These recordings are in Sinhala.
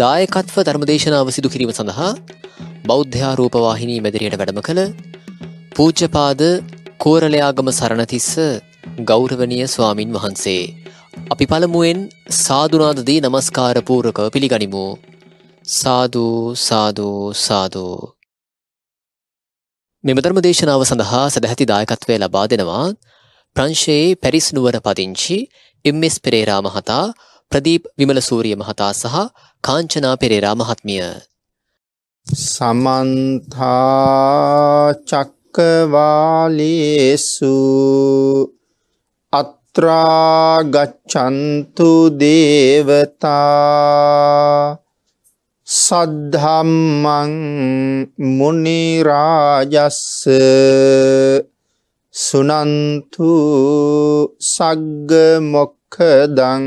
දායකත්ව ධර්මදේශනාව සිදු කිරීම සඳහා බෞද්ධාරූපවාහිනී මැදිරියට වැඩම කළ පූජ්ජපාද කෝරලයාගම සරණතිස්ස ගෞරවනය ස්වාමින් වහන්සේ. අපි පළමුුවෙන් සාධනාදදී නමස්කාරපූරකව පිළිගනිමු. සාධූ සාධූ සාධූ. මෙමධර්ම දේශනාව සඳහා සැහැති දායකත්වය ලබා දෙනවා ප්‍රංශයේ පැරිස්නුවර පදිංචි එම්මස් පෙරේරා මහතා ප්‍රදීප් විමල සූරිය මහතා සහ කාංචනා පෙරේරා මහත්මිය සමන්තා චක්කවාලේසු අත්‍රා ගච්ඡන්තු දේවතා සද්ධම්මං මුනි රාජස්ස සුනන්තු සග්ග මොක්ඛදං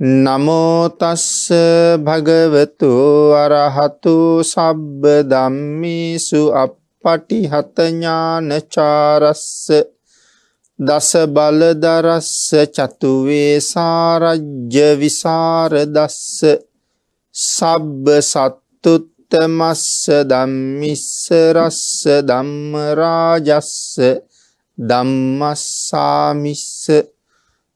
නමෝතස්ස භගවතු අරහතු සබ්බ දම්මිසු අපපටි හතඥානචාරස්ස දස බලදරස්ස චතුවේ සාරජ්‍ය විසාරදස්ස සබ්බ සත්තුත්තමස්ස දම්මිස්සරස්ස දම්මරාජස්ස දම්මස්සාමිස්ස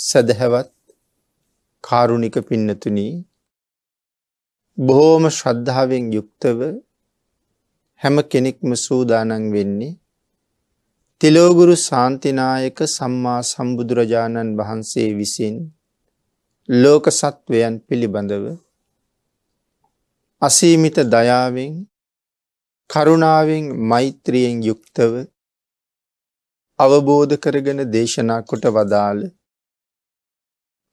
සැදැහැවත් කාරුණික පින්නතුනී බොහෝම ශ්‍රද්ධාවෙන් යුක්තව හැම කෙනෙක්ම සූදානන් වෙන්නේ තිලෝගුරු සාන්තිනායක සම්මා සම්බුදුරජාණන් වහන්සේ විසින් ලෝක සත්වයන් පිළිබඳව අසීමිත දයාවෙන් කරුණාවෙන් මෛත්‍රියෙන් යුක්තව අවබෝධ කරගෙන දේශනා කොට වදාළ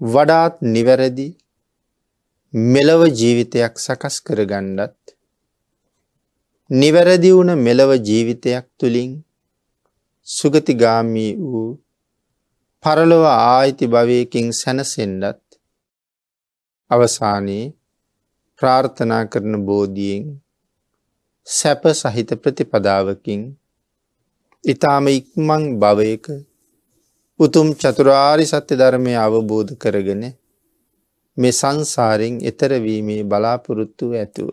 වඩාත් නිවැරදි මෙලව ජීවිතයක් සකස් කරගණ්ඩත් නිවැරදි වුණ මෙලව ජීවිතයක් තුළින් සුගතිගාමී වූ පරලොව ආයිති භවයකින් සැනසෙන්ඩත් අවසානයේ ප්‍රාර්ථනා කරන බෝධියෙන් සැප සහිත ප්‍රතිපදාවකින් ඉතාම ඉක්මං භවයක උතුම් චතුරාරි සත්‍ය ධර්මය අවබෝධ කරගෙන මේ සංසාරෙන් එතරවීමේ බලාපොරොත්තු ඇතුව.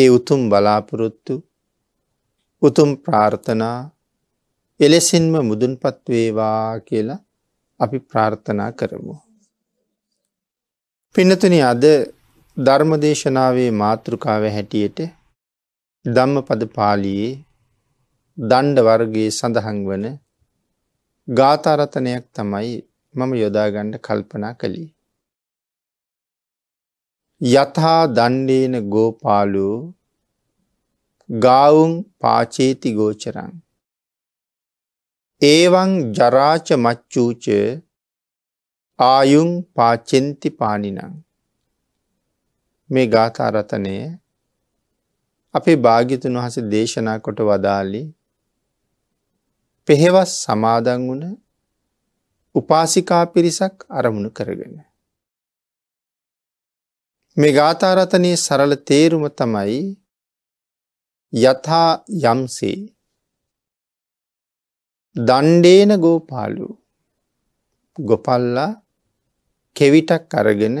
ඒ උතුම් බලාපොරොත්තු උතුම් ප්‍රාර්ථනා එලෙසින්ම මුදුන්පත් වේවා කියලා අපි ප්‍රාර්ථනා කරමු. පිනතුන අද ධර්මදේශනාවේ මාතෘකාව හැටියට ධම්ම පද පාලියේ දණ්ඩ වර්ගයේ සඳහන් වන ගාතාරතනයක් තමයි මම යොදාගණ්ඩ කල්පනා කළේ. යතහා දණ්ඩේන ගෝපාලු ගාවුන් පාචේති ගෝචරං. ඒවන් ජරාච මච්චූච ආයුන් පාචෙන්ති පානිනං. මේ ගාථරතනය අපේ භාගිතුන් වහස දේශනා කොට වදාලි පෙහෙවස් සමාදන් වුණ උපාසිකා පිරිසක් අරමුණු කරගෙන. මේ ගාථාරතනය සරල තේරුම තමයි යථා යම්සේ දණ්ඩේන ගෝපාලු ගොපල්ලා කෙවිටක් අරගෙන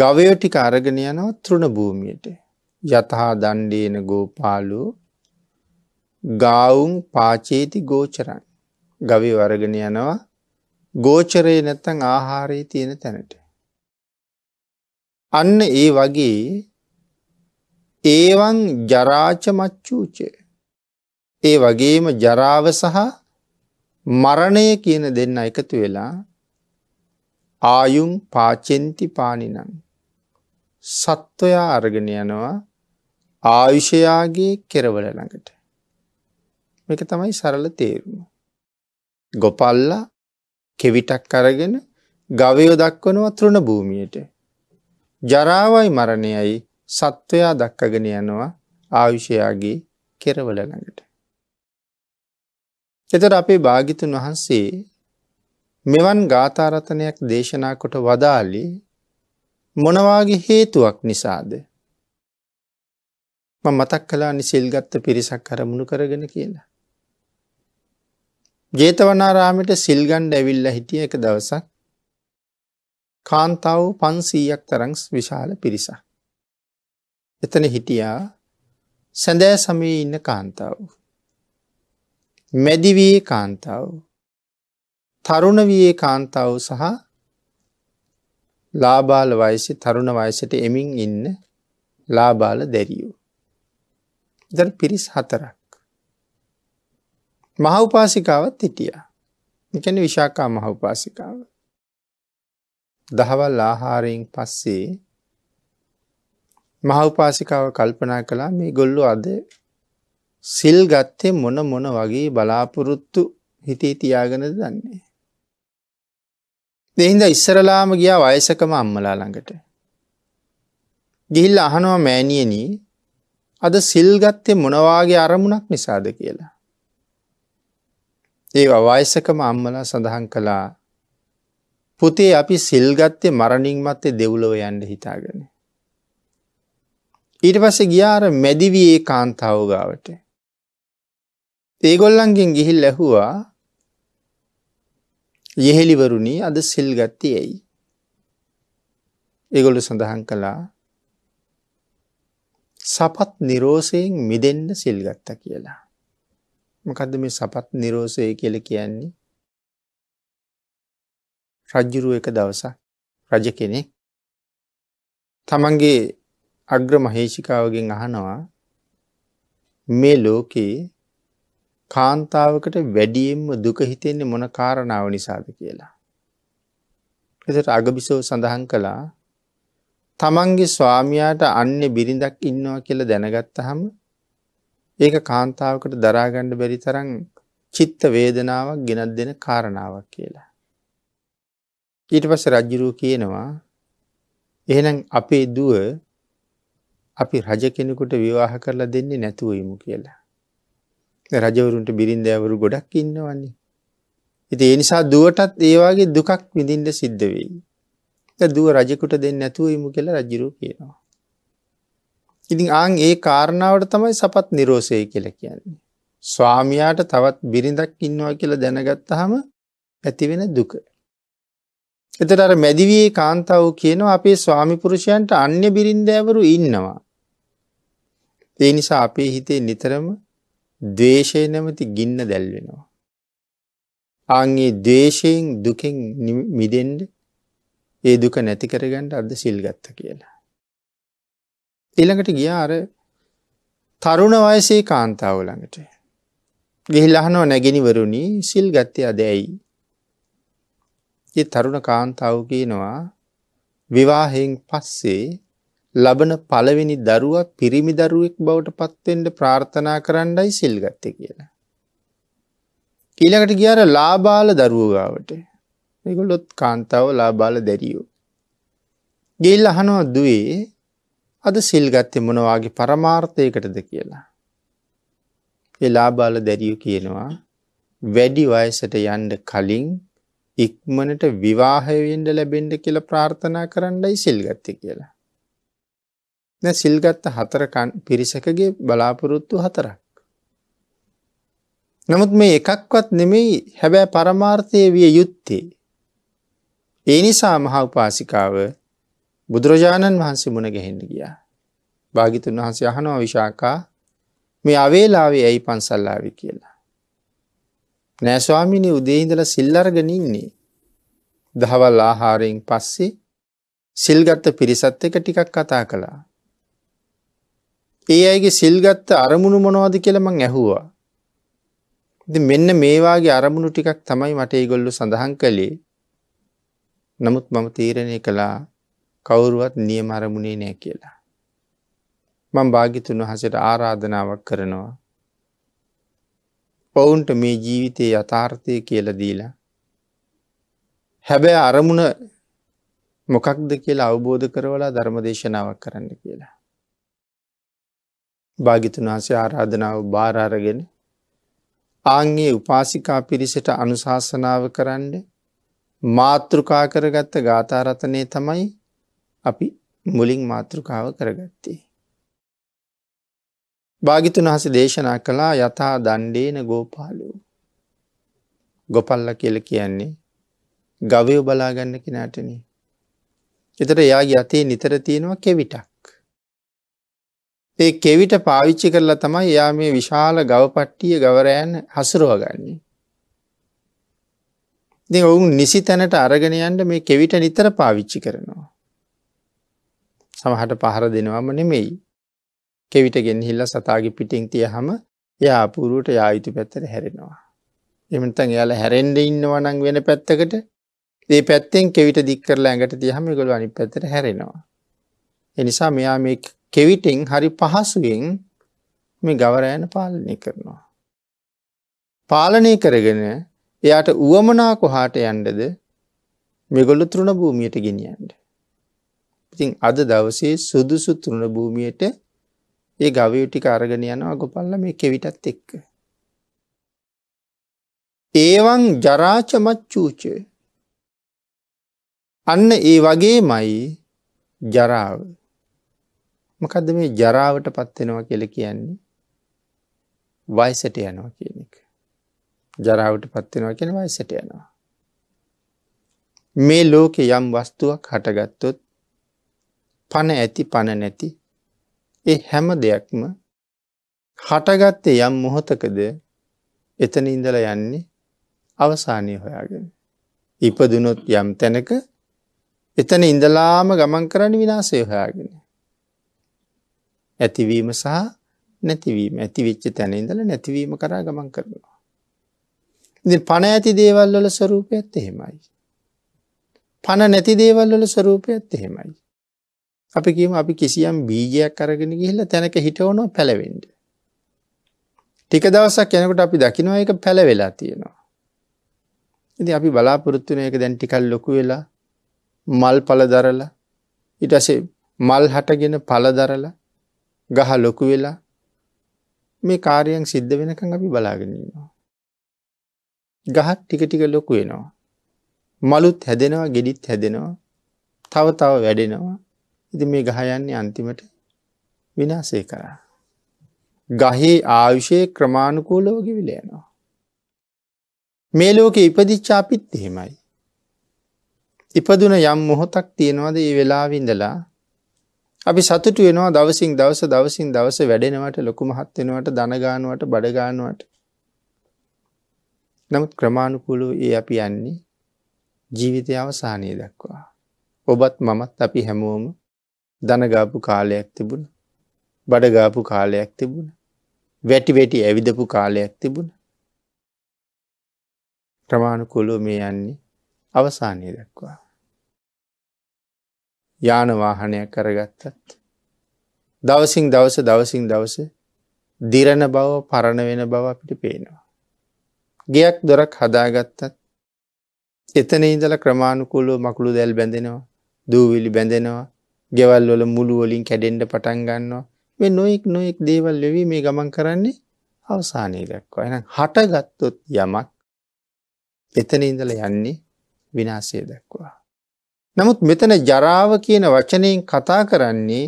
ගවයෝ ටික අරගෙන යනව තෘණ භූමියට යතහා දණ්ඩේන ගෝපාලෝ ගාවුන් පාචේති ගෝචරන්. ගවි වරගෙන යනවා ගෝචරය නැත්තං ආහාරයේ තියෙන තැනට. අන්න ඒ වගේ ඒවන් ජරාච මච්චූචය. ඒ වගේම ජරාව සහ මරණය කියන දෙන්න එකතු වෙලා ආයුම් පාචෙන්ති පානිනං. සත්වයා අරගෙන යනවා ආයුෂයාගේ කෙරවල ළඟට. මේක තමයි සරල තේරුම. ගොපල්ලා කෙවිටක් අරගෙන ගවයෝ දක්වනවා තෘණ භූමියට. ජරාවයි මරණයයි සත්වයා දක්කගෙන යනවා ආවිෂයාගේ කෙරවල ළඟට. එතට අපේ භාගිතුන් වහන්සේ මෙවන් ගාථාරතනයක් දේශනා කොට වදාලි මොනවාගේ හේතුවක් නිසාද. මතක් කලා නිසිල්ගත්ත පිරිසක් කරමුණු කරගෙන කියලා. ජේතවනාරාමිට සිල්ගණ්ඩ ඇවිල්ල හිටිය එක දවසක් කාන්තාව පන්සීයක් තරං විශාල පිරිස. එතන හිටියා සැඳෑ සමයේ ඉන්න කාන්තාව. මැදිවයේ කාන්තාව තරුණ වයේ කාන්තාව සහ ලාබාල වයසි තරුණ වයසට එමින් ඉන්න ලාබාල දැරියෝ. දර පිරිස් හතරක්. මහවපාසිකාවත් හිටියා. එකන විශාකා මහවපාසිකාව. දහවල් ආහාරයෙන් පස්සේ මහවපාසිකාව කල්පනා කළා මේ ගොල්ලු අද සිල් ගත්තේ මොන මොන වගේ බලාපොරොත්තු හිතේ තියාගෙන දන්නේ. දෙහින්ද ඉස්සරලාම ගියා වයසකම අම්මලා ළඟට. ගිහිල් අහනවා මෑනියනී අද සිල්ගත්තේ මොනවාගේ අරමුණක් නිසාද කියලා. ඒ වයසකම අම්මලා සඳහන් කළා පුතේ අපි සිල්ගත්තේ මරණින් මත්තේ දෙව්ලොව යන්න හිතාගෙන. ඊට පස්සේ ගියාර මැදිවයේ කාන්තාව ගාවට. ඒගොල්ලන්ගෙන් ගිහිල් ඇහුවා යෙහෙලිවරුණි අද සිල්ගත්ති ඇයි. එගොලු සඳහන් කළා සපත් නිරෝසයෙන් මිදෙන්න සිල්ගත්ත කියලා. මොකද මේ සපත් නිරෝසය කියල කියන්නේ රජ්ජුරුව එක දවස රජ කෙනෙක් තමන්ගේ අග්‍ර මහේෂිකාවගෙන් අහනවා මේ ලෝකයේ කාන්තාවකට වැඩියෙන්ම දුක හිතෙන්නේ මොන කාරණාව නිසාද කියලා. එතට අගබිසෝ සඳහන් කළා තමන්ගේ ස්වාමයාට අන්‍ය බිරිඳක් ඉන්නවා කියලා දැනගත්තහම ඒක කාන්තාවකට දරාගණ්ඩ බැරි තරන් චිත්ත වේදනාවක් ගෙනත් දෙන කාරණාවක් කියලා. ඊට පස රජ්ජිරූ කියනවා එහෙනම් අපේ දුව අපි රජ කෙනෙකුට විවාහ කරලා දෙන්නේ නැතුවයිමු කියලා. රජවරුන්ට බිරින්දෑවරු ගොඩක් ඉන්නවන්නේ. ඉති එනිසා දුවටත් ඒවාගේ දුකක් විඳින්ට සිද්ධ වෙයි. දුව රජකුට දෙන්න නැතුවයිමු කියලා රජිරු කියනවා. ඉතින් ආං ඒ කාරණාවට තමයි සපත් නිරෝසය කියල කියන්නේ. ස්වාමයාට තවත් බිරිඳක් ඉන්නවා කියලා දැනගත්තහම ඇතිවෙන දුක. එතට අර මැදිවී කාන්තාව කියනවා අපේ ස්වාමිපුරුෂයන්ට අන්‍ය බිරින්දෑවරු ඉන්නවා. ඒ නිසා අපේ හිතේ නිතරම දේශය නැමති ගින්න දැල්වෙනවා. අන්ගේ දේශයෙන් දුකෙන් මිදෙන්ඩ ඒ දුක නැතිකරගන්නට අද සිල්ගත්ත කියලා. ඊළඟට ගියාර තරුණ වයසේ කාන්තාව ළඟට. ගිහිල් අහනව නැගෙනවරුණි සිල් ගත්තේ අද ඇයි. ඒ තරුණ කාන්තාව කියනවා විවාහෙන් පස්සේ ලබන පළවෙනි දරුවා පිරිමි දරුවෙක් බවට පත්වෙන්ට ප්‍රාර්ථනා කරන්නයි සිල් ගත්ත කියලා. ඊළඟට ගියාර ලාබාල දරුවගාවට මේකොල්ලොත් කාන්තාව ලාබාල දැරියෝ. ගෙල් අහනවා දුවේ අද සිල්ගත්තය මොනවාගේ පරමාර්ථයකටද කියලා. එලාබාල දැරිය කියනවා වැඩි වයසට යන්ඩ කලින් ඉක්මනට විවාහවෙන්ඩ ලැබෙන්ඩ කියල ප්‍රාර්ථනා කරන්නයි සිල්ගත්ත කියලා. නැ සිල්ගත්ත හතරකන් පිරිසකගේ බලාපොරොත්තු හතරක්. නමුත් මේ එකක්වත් නෙමෙයි හැබැ පරමාර්ථය විය යුත්තේ. ඒ නිසා මහා උපාසිකාව බුදුරජාණන් වහන්සේ මුණ ගැහෙන්න ගියා. භාගිතුන් වහන්සේ අහනෝ විශාකා මේ අවේලාවේ ඇයි පන්සල්ලාවි කියලා. නෑස්වාමිනි උදේඉඳල සිල්ලර්ගනින්නේ. දහවල් ආහාරයෙන් පස්සේ සිල්ගත්ත පිරිසත් එක ටිකක් කතා කළා. ඒ අයගේ සිල්ගත්ත අරමුණු මොනවාද කියලමං ඇහුවා. මෙන්න මේවාගේ අරමුණු ටිකක් තමයි මට ඒගොල්ලු සඳහන් කළේ නමුත් මම තීරණය කළා කවුරුවත් නියම අරමුණේ නෑ කියලා. මං භාගිතුන් වහසට ආරාධනාවක් කරනවා. පවුන්ට මේ ජීවිතය යථාර්ථය කියල දීලා. හැබැ අරමුණ මොකක්ද කියලා අවබෝධ කරවලා ධර්මදේශනාවක් කරන්න කියලා. භාගිතුන් වහසේ ආරාධනාව භාරාරගෙන ආංගේ උපාසිකා පිරිසට අනුශාසනාව කරන්න මාතෘකා කරගත්ත ගාථාරතනය තමයි අපි මුලින් මාතෘකාව කරගත්තේ. භාගිතුන් වහස දේශනා කළා යථා දණ්ඩේන ගෝපාලෝ. ගොපල්ල කියල කියන්නේ ගවයෝ බලාගන්න කෙනාටන. එතට එයාගේ අතේ නිතර තියෙනවා කෙවිටක්. ඒ කෙවිට පාවිච්චි කරලා තමයි එයා මේ විශාල ගවපට්ටිය ගවරෑන් හසුරුවගන්නේ. දෙ ඔවුන් නිසි තැනට අරගෙනයන්ට මේ කෙවිට නිතර පාවිච්චි කරනවා. සමහට පහර දෙනවම නෙමෙයි. කෙවිටගෙන් හිල්ල සතාගේ පිටිං තියහම යා පුරුවට යායුතු පැත්තට හැරෙනවා. එමතන් යාල හැරෙන්ඩ ඉන්නවනං වෙන පැත්තකට ඒ පැත්තෙන් කෙවිට දික්කරල ඇඟට තියහම ගොල අනි පැතර හැරෙනවා. එනිසා මෙයා මේ කෙවිටෙන් හරි පහසුවෙන් මේ ගවරෑන පාලනය කරනවා. පාලනය කරගෙන එයාට වුවමනා කොහාට යන්ඩද මෙගොල්ලු තෘණ භූමියට ගෙනියන්ට. ඉතින් අද දවසේ සුදුසු තුන භූමියට ඒ ගවයෝ ටික අරගෙන යනවා ගොපල්ලා මේ කෙවිතත් එක්ක. ඒවං ජරාච මච්චූච අන්න ඒ වගේමයි ජරාව. මොකද මේ ජරාවට පත් වෙනවා කියලා කියන්නේ වයසට යනවා කියන එක. ජරාවට පත් වෙනවා කියන වයසට යනවා. මේ ලෝකේ යම් වස්තුවක් හටගත්තොත් පණ ඇති පණ නැති ඒ හැම දෙයක්ම හටගත්තේ යම් මොහොතකද එතන ඉඳල යන්නේ අවසානය හොයාගෙන. ඉපදුනොත් යම් තැනක එතන ඉඳලාම ගමන් කරන්න විනාසය හොයාගෙන. ඇතිවීම සහ නැතිවීම ඇතිවිච්ච තැන ඉඳල නැතිවීම කරා ගමන් කරනවා. ඉති පණ ඇති දේවල්වල ස්වරූපයත් එහෙමයි. පණ නැති දේවල්වල ස්වරූපයත් එහෙමයි. අපි කියමු අපි කිසියම් බීජයක් අරගෙන ගිහිල්ලා තැනක හිටවනවා පැලවෙන්න. ටික දවසක් යනකොට අපි දකිනවා ඒක පැලවෙලා තියෙනවා. ඉතින් අපි බලාපොරොත්තු වෙන එක දැන් ටිකක් ලොකු වෙලා මල් පල දරලා ඊට පස්සේ මල් හටගෙන පල දරලා ගහ ලොකු වෙලා මේ කාර්යයන් සිද්ධ වෙනකන් අපි බලාගෙන ඉන්නවා. ගහ ටික ටික ලොකු වෙනවා. මලුත් හැදෙනවා ගෙඩිත් හැදෙනවා. තව තව වැඩෙනවා ඉති මේ ගහයන්නේ අන්තිමට විනාසේ කරා. ගහේ ආයුෂයේ ක්‍රමාණුකූලෝග විලයනවා. මේ ලෝක ඉපදිච්චාපිත් එහෙමයි. ඉපදුන යම් මොහොතක් තියෙනවද ඒ වෙලාවිඳලා අපි සතුට වෙනවා දවසින් දවස දවසින් දවස වැඩෙනවට ලොකු මහත්වෙනවට දනගානුවට බඩගානුවට නමුත් ක්‍රමාණුකුළු ඒ අපි යන්නේ ජීවිතය අවසානය දක්වා. ඔබත් මමත් අපි හැමෝම දනගාපු කාලයක් තිබුණ බඩගාපු කාලයක් තිබුණ වැටි වැටි ඇවිදපු කාලයක් තිබුණ ක්‍රමාණුකුලෝ මේ යන්නේ අවසානය දක්වා. යානවාහනයක් කරගත්තත්. දවසින් දවස දවසින් දවස දිරණ බව පරණ වෙන බව අපිට පේනවා. ගෙයක් දොරක් හදාගත්තත් එතන ඉඳල ක්‍රමාණුකුලෝ මකුළු දැල් බැඳෙනවා දූවිලි බැඳෙනවා ගෙවල් වල මුළු වලින් කැඩෙන්ඩ පටන් ගන්නවා මේ නොයෙක් නොයෙක් දේවල් වෙවී මේ ගමන් කරන්නේ අවසානය දක්වා එන හටගත්තොත් යමක් එතන ඉඳල යන්නේ විනාසය දක්වා. නමුත් මෙතන ජරාව කියන වචනයෙන් කතා කරන්නේ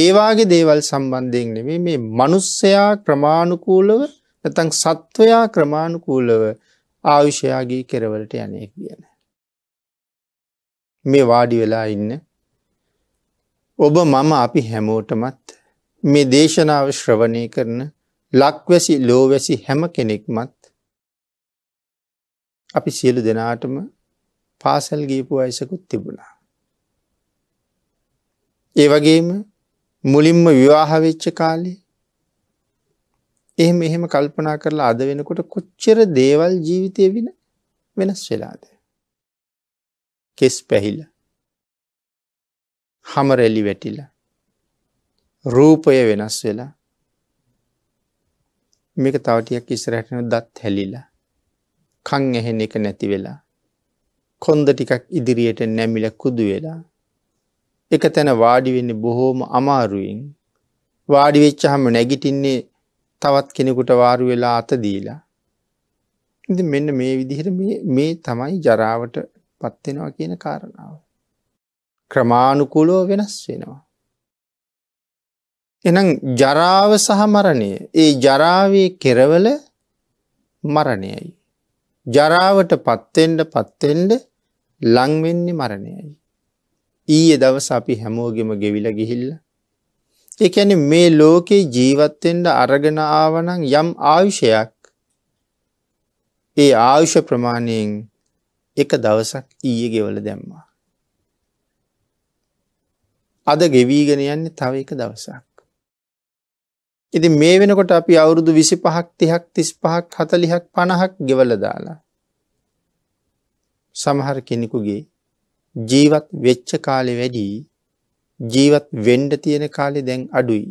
ඒවාගේ දේවල් සම්බන්ධයෙන් නෙමේ මේ මනුස්සයා ක්‍රමාණුකූලව නැතන් සත්වයා ක්‍රමාණුකූලව ආවිෂයාගේ කෙරවලට යනෙක් කියන. මේ වාඩි වෙලා ඉන්න ඔබ මම අපි හැමෝටමත් මේ දේශනාව ශ්‍රවණය කරන ලක්වැසි ලෝවැසි හැම කෙනෙක්මත් අපි සියලු දෙනාටම පාසල් ගීපු අයසකුත් තිබුණා. ඒ වගේම මුලින්ම විවාහවෙච්ච කාලේ එහෙම එහෙම කල්පනා කරලා අද වෙනකොට කොච්චර දේවල් ජීවිතය වෙන වෙනස් වෙලාද. කෙස් පැහිලා හමරෙලි වැටිල රූපය වෙනස් වෙලා මේක තවටියක් ඉස්රැටන දත් හැලිලා කං ඇහෙන එක නැති වෙලා කොන්ද ටිකක් ඉදිරියට නැමිල කුදු වෙලා එක තැන වාඩිවෙන්න බොහෝම අමාරුවෙන් වාඩිවෙච්චහම නැගිටින්නේ තවත් කෙනෙකුට වාරු වෙලා අතදීලා ඉති මෙන්න මේ විදිහට මේ තමයි ජරාවට පත්වෙනවා කියන කාරණාව ක්‍රමාණුකුලෝ වෙනස් වෙනවා. එනම් ජරාව සහ මරණය ඒ ජරාවේ කෙරවල මරණයයි. ජරාවට පත්තෙන්ට පත්තෙන්ට ලංවෙන්නේ මරණයයි. ඊය දවස අපි හැමෝගෙම ගෙවිල ගිහිල්ල. එකැන මේ ලෝකයේ ජීවත්තෙන්ට අරගෙන ආවනං යම් ආයුෂයක් ඒ ආයුෂ ප්‍රමාණයෙන් එක දවසක් ඊය ගෙවල දැම්මා. අද ගෙවීගෙන යන්න තව එක දවසක්. ඉති මේ වෙනකොට අපි අවුරුදු විසි පහක් තිහක් තිස් පහක් හතලිහක් පණහක් ගෙවල දාලා. සමහර කෙනෙකුගේ ජීවත් වෙච්ච කාලෙ වැඩි ජීවත් වෙන්ඩ තියෙන කාලෙ දැන් අඩුයි.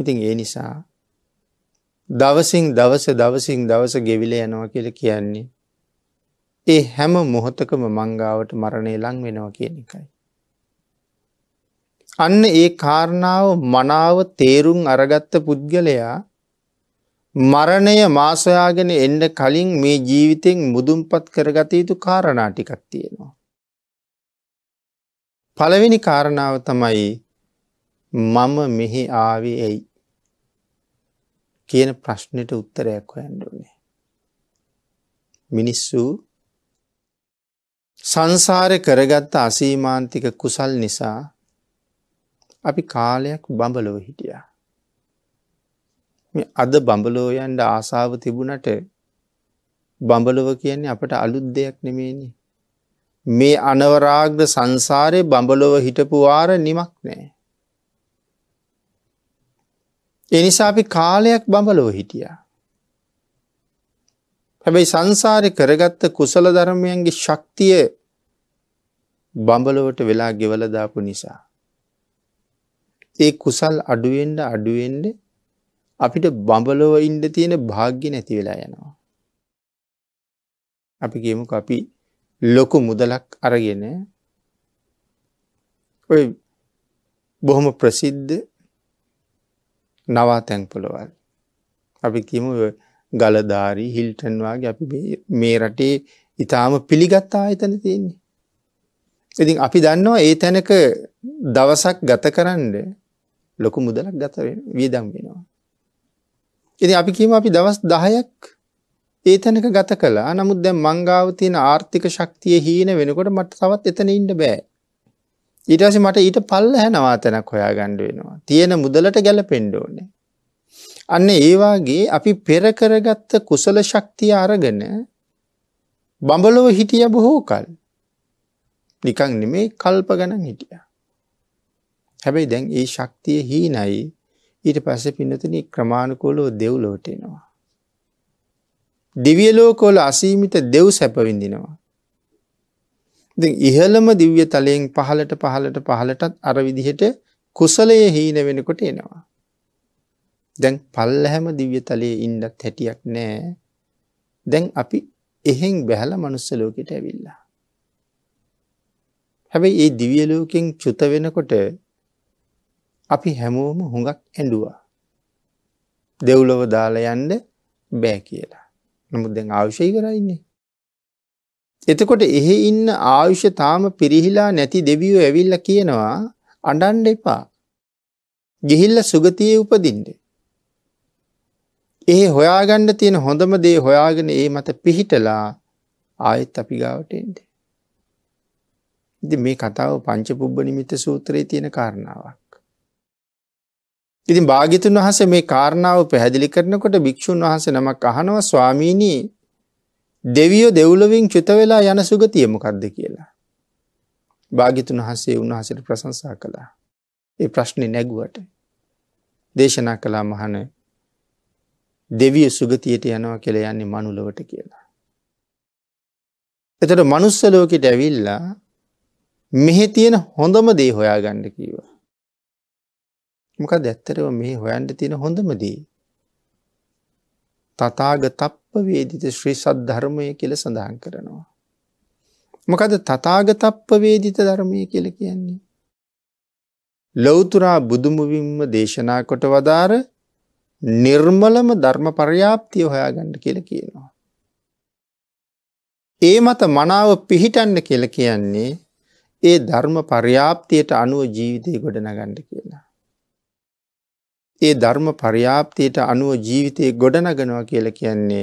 ඉතින් ඒ නිසා දවසින් දවස දවසින් දවස ගෙවිල යනවා කියල කියන්නේ. ඒ හැම මොහොතකම මංගාවට මරණය ලං වෙනවා කියන එකයි. අන්න ඒ කාරණාව මනාව තේරුම් අරගත්ත පුද්ගලයා මරණය මාසොයාගෙන එන්න කලින් මේ ජීවිතෙන් මුදුම්පත් කරගත යුතු කාරණා ටිකක් තියෙනවා. පළවෙනි කාරණාව තමයි මම මෙහි ආවේ ඇයි කියන ප්‍රශ්නයට උත්තරයක් හොයන්ඩුනේ. මිනිස්සු සංසාරය කරගත්ත අසීමාන්තික කුසල් නිසා අපි කාලයක් බඹලොව හිටියා. අද බඹලෝයන්ට ආසාාව තිබුණට බඹලොව කියන්නේ අපට අලුත් දෙයක් නෙමේනි. මේ අනවරාග්‍ර සංසාරය බඹලොව හිටපුවාර නිමක් නෑ. එනිසා අපි කාලයක් බඹලොව හිටියා. හැබැයි සංසාරය කරගත්ත කුසල ධර්මයන්ගේ ශක්තිය බඹලොවට වෙලා ගෙවලදාපු නිසා. ඒ කුසල් අඩුවෙන්ඩ අඩුවෙන්ඩ අපිට බඹලොව ඉන්ඩ තියෙන භාග්‍ය නැති වෙලා යනවා. අපි ගේමුක අපි ලොකු මුදලක් අරගෙන ඔය බොහොම ප්‍රසිද්ධ නවා තැන්පොළවල් අපි කියම ගලධාරි හිල්ටන්වාගේ අපි මේ රටේ ඉතාම පිළිගත්තා එතන තියෙන්නේ. ඉතින් අපි දන්නවා ඒ තැනක දවසක් ගත කරන්න ලොකු මුදලක් ගත වියදම් වෙනවා. ඉති අපි කියීම අපි දවස් දහයක් ඒ තැනක ගත කලා නමුත් දැ මංගාව තියෙන ආර්ථික ශක්තිය හීන වෙනකොට මට තවත් එතන ඉන්න බෑ. ඊටස මට ඊට පල්ල හැනවා තැනක් හොයා ගණ්ඩ වෙනවා තියෙන මුදලට ගැල පෙන්ඩෝනේ. අන්න ඒවාගේ අපි පෙරකරගත්ත කුසල ශක්තිය අරගෙන බඹලොව හිටිය බොහෝ කල් නිකං නෙමේ කල්ප ගණන් හිටියා. හැබැයි දැන් ඒ ශක්තිය හීනයි ඊට පස්සේ පින්නතින ක්‍රමාණුකෝලෝ දෙව්ලෝට එනවා. දිවිය ලෝකෝල අසීමිත දෙව් සැපවිඳිනවා. ඉහළම දිව්‍ය තලයෙන් පහලට පහලට පහලටත් අර විදිහට කුසලය හීන වෙනකොට එනවා. දැන් පල්ලහැම දිව්‍ය තලයේ ඉන්නත් හැටියක් නෑ දැන් අපි එහෙන් බැහල මනුස්සලෝකට ඇවිල්ලා. හැබැයි ඒ දිවියලෝකෙන් චුත වෙනකොට අපි හැමෝම හුඟක් ඇඩුවා. දෙව්ලොව දාලා යන්ඩ බෑ කියලා. නමුත් දැන් ආවුෂය කරයින්නේ. එතකොට එහෙ ඉන්න ආයුෂ තාම පිරිහිලා නැති දෙවියෝ ඇවිල්ල කියනවා අඩන්ඩ එපා. ගිහිල්ල සුගතියේ උපදින්ට. ඒ හොයාගණ්ඩ තියෙන හොඳම දේ හොයාගෙන ඒ මත පිහිටලා ආයෙත් අපි ගාවටෙන්ට. ඉති මේ කතාව පංචපුබ්බ නිමිත සූත්‍රයේ තියෙන කාරණාවක්. ඉතින් භාගිතුන් වහසේ මේ කාරණාව පැහැදිලි කරනකොට භික්‍ෂූන් වහන්සේ නමක් අහනව ස්වාමීණී දෙවියෝ දෙව්ලොවින් චුත වෙලා යන සුගතියමකක්ද කියලා. භාගිතුන් වහසේ උන්වහසට ප්‍රසංසා කළා. ඒ ප්‍රශ්නය නැගුවට දේශනා කලා මහන දෙවිය සුගතියට යනවා කියලා යන්නේ මනුලවට කියලා. එතට මනුස්සලෝකට ඇවිල්ලා මෙහෙ තියෙන හොඳම දේ හොයා ගණ්ඩ කීවා. මොකද ඇත්තරව මේ හොයන්ට තියෙන හොඳමදී. තතාග තප්ප වේදිත ශ්‍රී සත් ධර්මය කියල සඳහන් කරනවා. මොකද තතාග තප්ප වේදිත ධර්මය කියල කියන්නේ. ලොවතුරා බුදුමුවින්ම දේශනා කොට වදාර නිර්මලම ධර්ම පර්යාප්තිය හොයාගණ්ඩ කියල කියනවා. ඒ මත මනාව පිහිටන්න කියල කියන්නේ ඒ ධර්ම පර්යාප්තියට අනුව ජීවිතය ගොඩනගණ්ඩ කියලා. ඒ ධර්ම පරියාප්තියට අනුව ජීවිතයේ ගොඩනගනවා කියලා කියන්නේ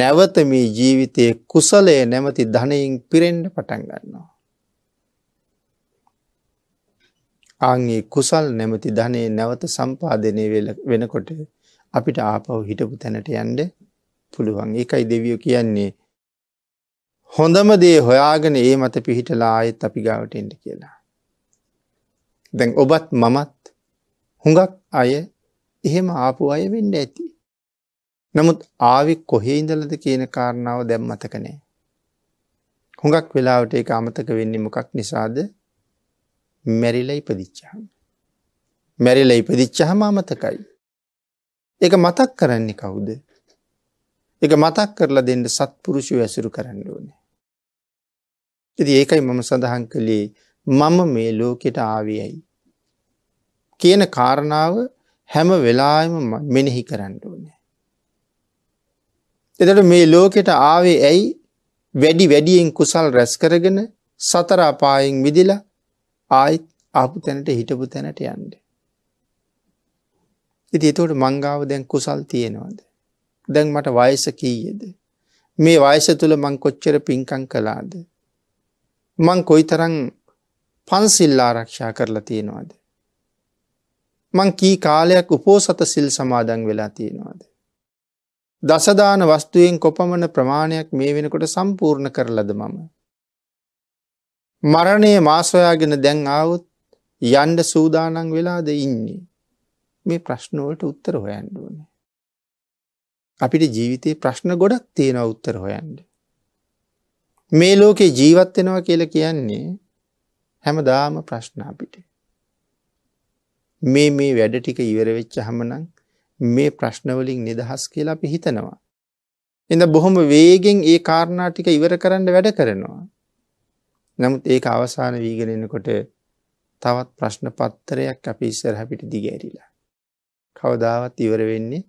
නැවත මේ ජීවිතයේ කුසලය නැමැති ධනයෙන් පිරෙන්න පටන් ගන්නවා. ආන්ගේ කුසල් නැමැති ධනේ නැවත සම්පාදනය වෙනකොට අපිට ආපහු හිටපු තැනට යන්න පුළුවන්. ඒකයි දෙවියෝ කියන්නේ හොඳම දේ හොයාගෙන ඒ මත පිහිටලා ආයෙත් අපි ගාවට එන්න කියලා. දැන් ඔබත් මමත් හුඟක් අය එහෙම ආපු අය වෙන්න ඇති. නමුත් ආවි කොහේ ඉඳලද කියන කාරණාව දැම් මතකනේ. හොඟක් වෙලාවට ඒ අමතක වෙන්නේ මොකක් නිසාද මැරිල ඉපදිච්චහම. මැරිල ඉපදිච්චහම අමතකයි. එක මතක් කරන්නේ කවුද. එක මතක් කරලා දෙන්න සත්පුරුෂු ඇසුරු කරන්න ඕනේ. ඉති ඒකයි මම සඳහන් කළේ මම මේ ලෝකෙට ආවියයි. කියන කාරණාව හැම වෙලාම මෙනෙහි කරන්න ඕනේ. එතට මේ ලෝකෙට ආවේ ඇයි වැඩි වැඩියෙන් කුසල් රැස් කරගෙන සතර අපායෙන් විදිලා ආයිත් ආපු තැනට හිටපු තැනට යන්ඩ. ඉති එතෝට මංගාව දැන් කුසල් තියෙනවාද. දැන් මට වයස කීයේද. මේ වයස තුළ මං කොච්චර පින්කං කලාද. මං කොයි තරං පන්සිල්ලා රක්ෂා කරලා තියෙනවාද. මං කී කාලයක් උපෝසත සිල් සමාදන් වෙලා තියෙනවාද. දසදාන වස්තුයෙන් කොපමණ ප්‍රමාණයක් මේ වෙනකොට සම්පූර්ණ කරලද මම. මරණයේ මාසොයාගෙන දැන් ආවුත් යන්ඩ සූදානන් වෙලාද ඉන්නේ. මේ ප්‍රශ්නුවලට උත්තර හොයන්ඩුවන. අපිට ජීවිතයේ ප්‍රශ්න ගොඩක් තියෙන උත්තර හොයන්ඩ. මේ ලෝකේ ජීවත්වෙනවා කියල කියන්නේ හැමදාම ප්‍රශ්න අපිට. මේ මේ වැඩ ටික ඉවර වෙච්ච හමනං මේ ප්‍රශ්නවලින් නිදහස් කියලා අපි හිතනවා. එඳ බොහොම වේගෙන් ඒ කාරණාටික ඉවර කරන්න වැඩ කරනවා. නමුත් ඒක අවසාන වීගෙනෙනකොට තවත් ප්‍රශ්න පත්තරයක් අපි ඉස්සර හැපිට දිගැරිලා. කවදාවත් ඉවර වෙන්නේ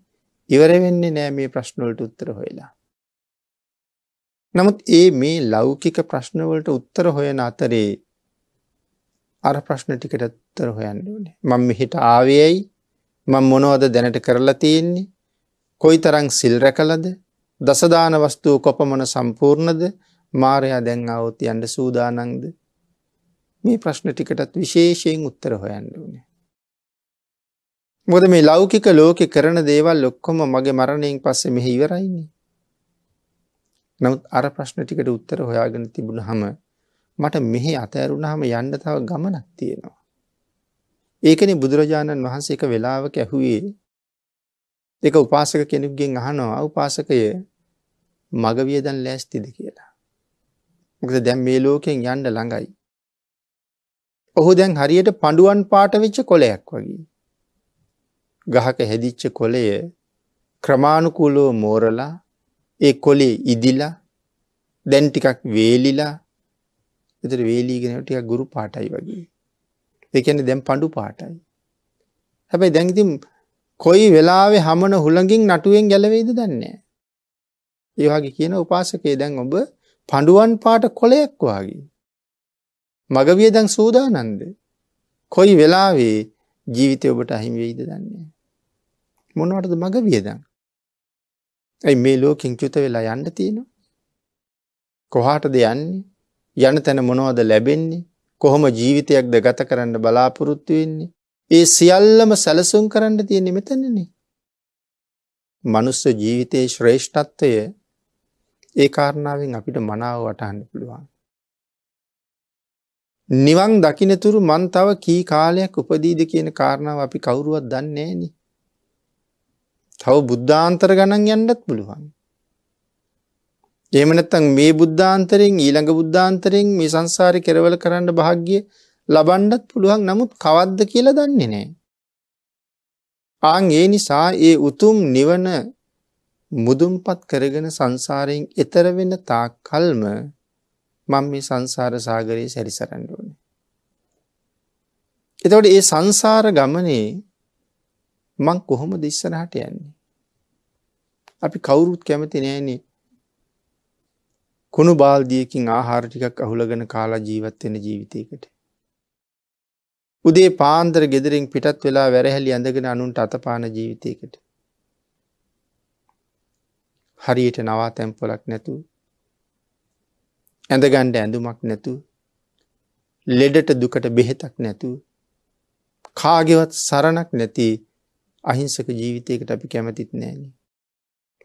ඉවර වෙන්නේ නෑ මේ ප්‍රශ්නවලට උත්තර හොයලා. නමුත් ඒ මේ ලෞකික ප්‍රශ්නවලට උත්තර හොයන අතරේ අර ප්‍රශ්න ටිකටත්තර හොයන්න ඕනේ මං මෙහිට ආවයයි මං මොනවද දැනට කරලා තියෙන්නේ කොයි තරං සිල් රැකලද දසදාන වස්තුූ කොපමන සම්පූර්ණද මාරයා දැන් අවුත් යන්ට සූදානංද මේ ප්‍රශ්න ටිකටත් විශේෂයෙන් උත්තර හොයන්න වනේ. මොද මේ ලෞකික ලෝකෙ කරන දේවල් ලොක්කොම මගේ මරණයෙන් පස්සෙ මෙහිවරයින්නේ. නමුත් අර ප්‍රශ්න ටිකට උත්තර හොයාගෙන තිබුණ හම මට මෙහි අතඇරුණාම යන්න තව ගමනක් තියෙනවා. ඒකනේ බුදුරජාණන් වහන්සේ එක වෙලාවක ඇහුවේ එක උපාසක කෙනෙක්ගෙන් අහනවා උපාසකය මගවියදන් ලෑස්තිද කියලා. මොකද දැම් මේ ලෝකෙන් යන්න ළඟයි. ඔහු දැන් හරියට පඩුවන් පාට වෙච්ච කොලයක් වගේ. ගහක හැදිච්ච කොලය ක්‍රමාණුකූලෝ මෝරලා ඒ කොලේ ඉදිලා දැන් ටිකක් වේලිලා එතට වේලීගෙන ටික ගුරු පාටයි වගේ. ඒ කියන්නේ දැන් පඬු පාටයි. හැබැයි දැන් ඉතින් කොයි වෙලාවේ හමන හුළඟින් නටුවෙන් ගැලවෙයිද දන්නේ ඒ වගේ කියන උපාසකේ දැන් ඔබ පඬුවන් පාට කොලයක් වාගේ. මගවියදන් සූදානන්ද. කොයි වෙලාවේ ජීවිතය ඔබට අහිමි වෙයිද දන්නේ. මොනවටද මගවියදන්. ඇයි මේ ලෝකින් චුත වෙලා යන්න තියෙනවා. කොහාටද යන්නේ යන තැන මොනවද ලැබෙන්නේ කොහොම ජීවිතයක්ද ගත කරන්න බලාපොරොත්තු වෙන්නේ ඒ සියල්ලම සැලසුම් කරන්න තියෙන්නේ මෙතනනේ මනුස්ස ජීවිතයේ ශ්‍රේෂ්ඨත්වය ඒ කාරණාවෙන් අපිට මනාව වටහන්න පුළුවන් නිවන් දකිනතුරු මන් තව කී කාලයක් උපදීද කියන කාරණාව අපි කවුරුවත් දන්නේ නෑනි තව බුද්ධාන්තර ගණන් යන්නත් පුළුවන් එහෙම නැත්නම් මේ බුද්ධාන්තරෙන් ඊළඟ බුද්ධාන්තරෙන් මේ සංසාරේ කෙරවල කරන්න භාග්‍ය ලබන්නත් පුළුවන් නමුත් කවද්ද කියලා දන්නේ නැහැ. ආන් ඒ නිසා ඒ උතුම් නිවන මුදුන්පත් කරගෙන සංසාරයෙන් එතර වෙන තාක් කල්ම මම මේ සංසාර සාගරයේ සැරිසරන්න ඕනේ. එතකොට මේ සංසාර ගමනේ මං කොහොමද ඉස්සරහට යන්නේ? අපි කවුරුත් කැමති නෑනේ කුණු බාල්දියකින් ආහාර ටිකක් අහුලගෙන කාලා ජීවත්වෙන ජීවිතයකට. උදේ පාන්දර ගෙදරින් පිටත් වෙලා වැරහැලි ඇඳගෙන අනුන්ට අතපාන ජීවිතයකට. හරියට නවා තැම්පොලක් නැතු ඇඳගණ්ඩ ඇඳුමක් නැතු ලෙඩට දුකට බෙහෙතක් නැතු කාගෙවත් සරණක් නැති අහිංසක ජීවිතයකට අපි කැමතිත් නෑන.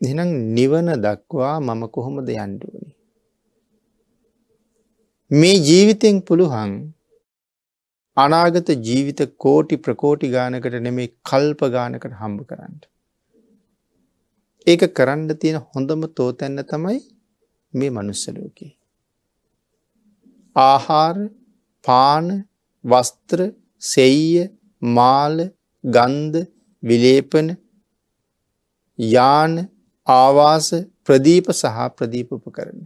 දෙනම් නිවන දක්වා මම කොහොමද යන්ඩුවන. මේ ජීවිතයෙන් පුළුවන් අනාගත ජීවිත කෝටි ප්‍රකෝටි ගානකට නෙමේ කල්ප ගානකට හම්බ කරන්න. ඒක කරන්න තියෙන හොඳම තෝතැන්න තමයි මේ මනුස්සලෝකේ. ආහාර පාන වස්ත්‍ර සෙයිය මාල ගන්ධ විලේපන යාන ආවාස ප්‍රදීප සහ ප්‍රදීප උපකරණ.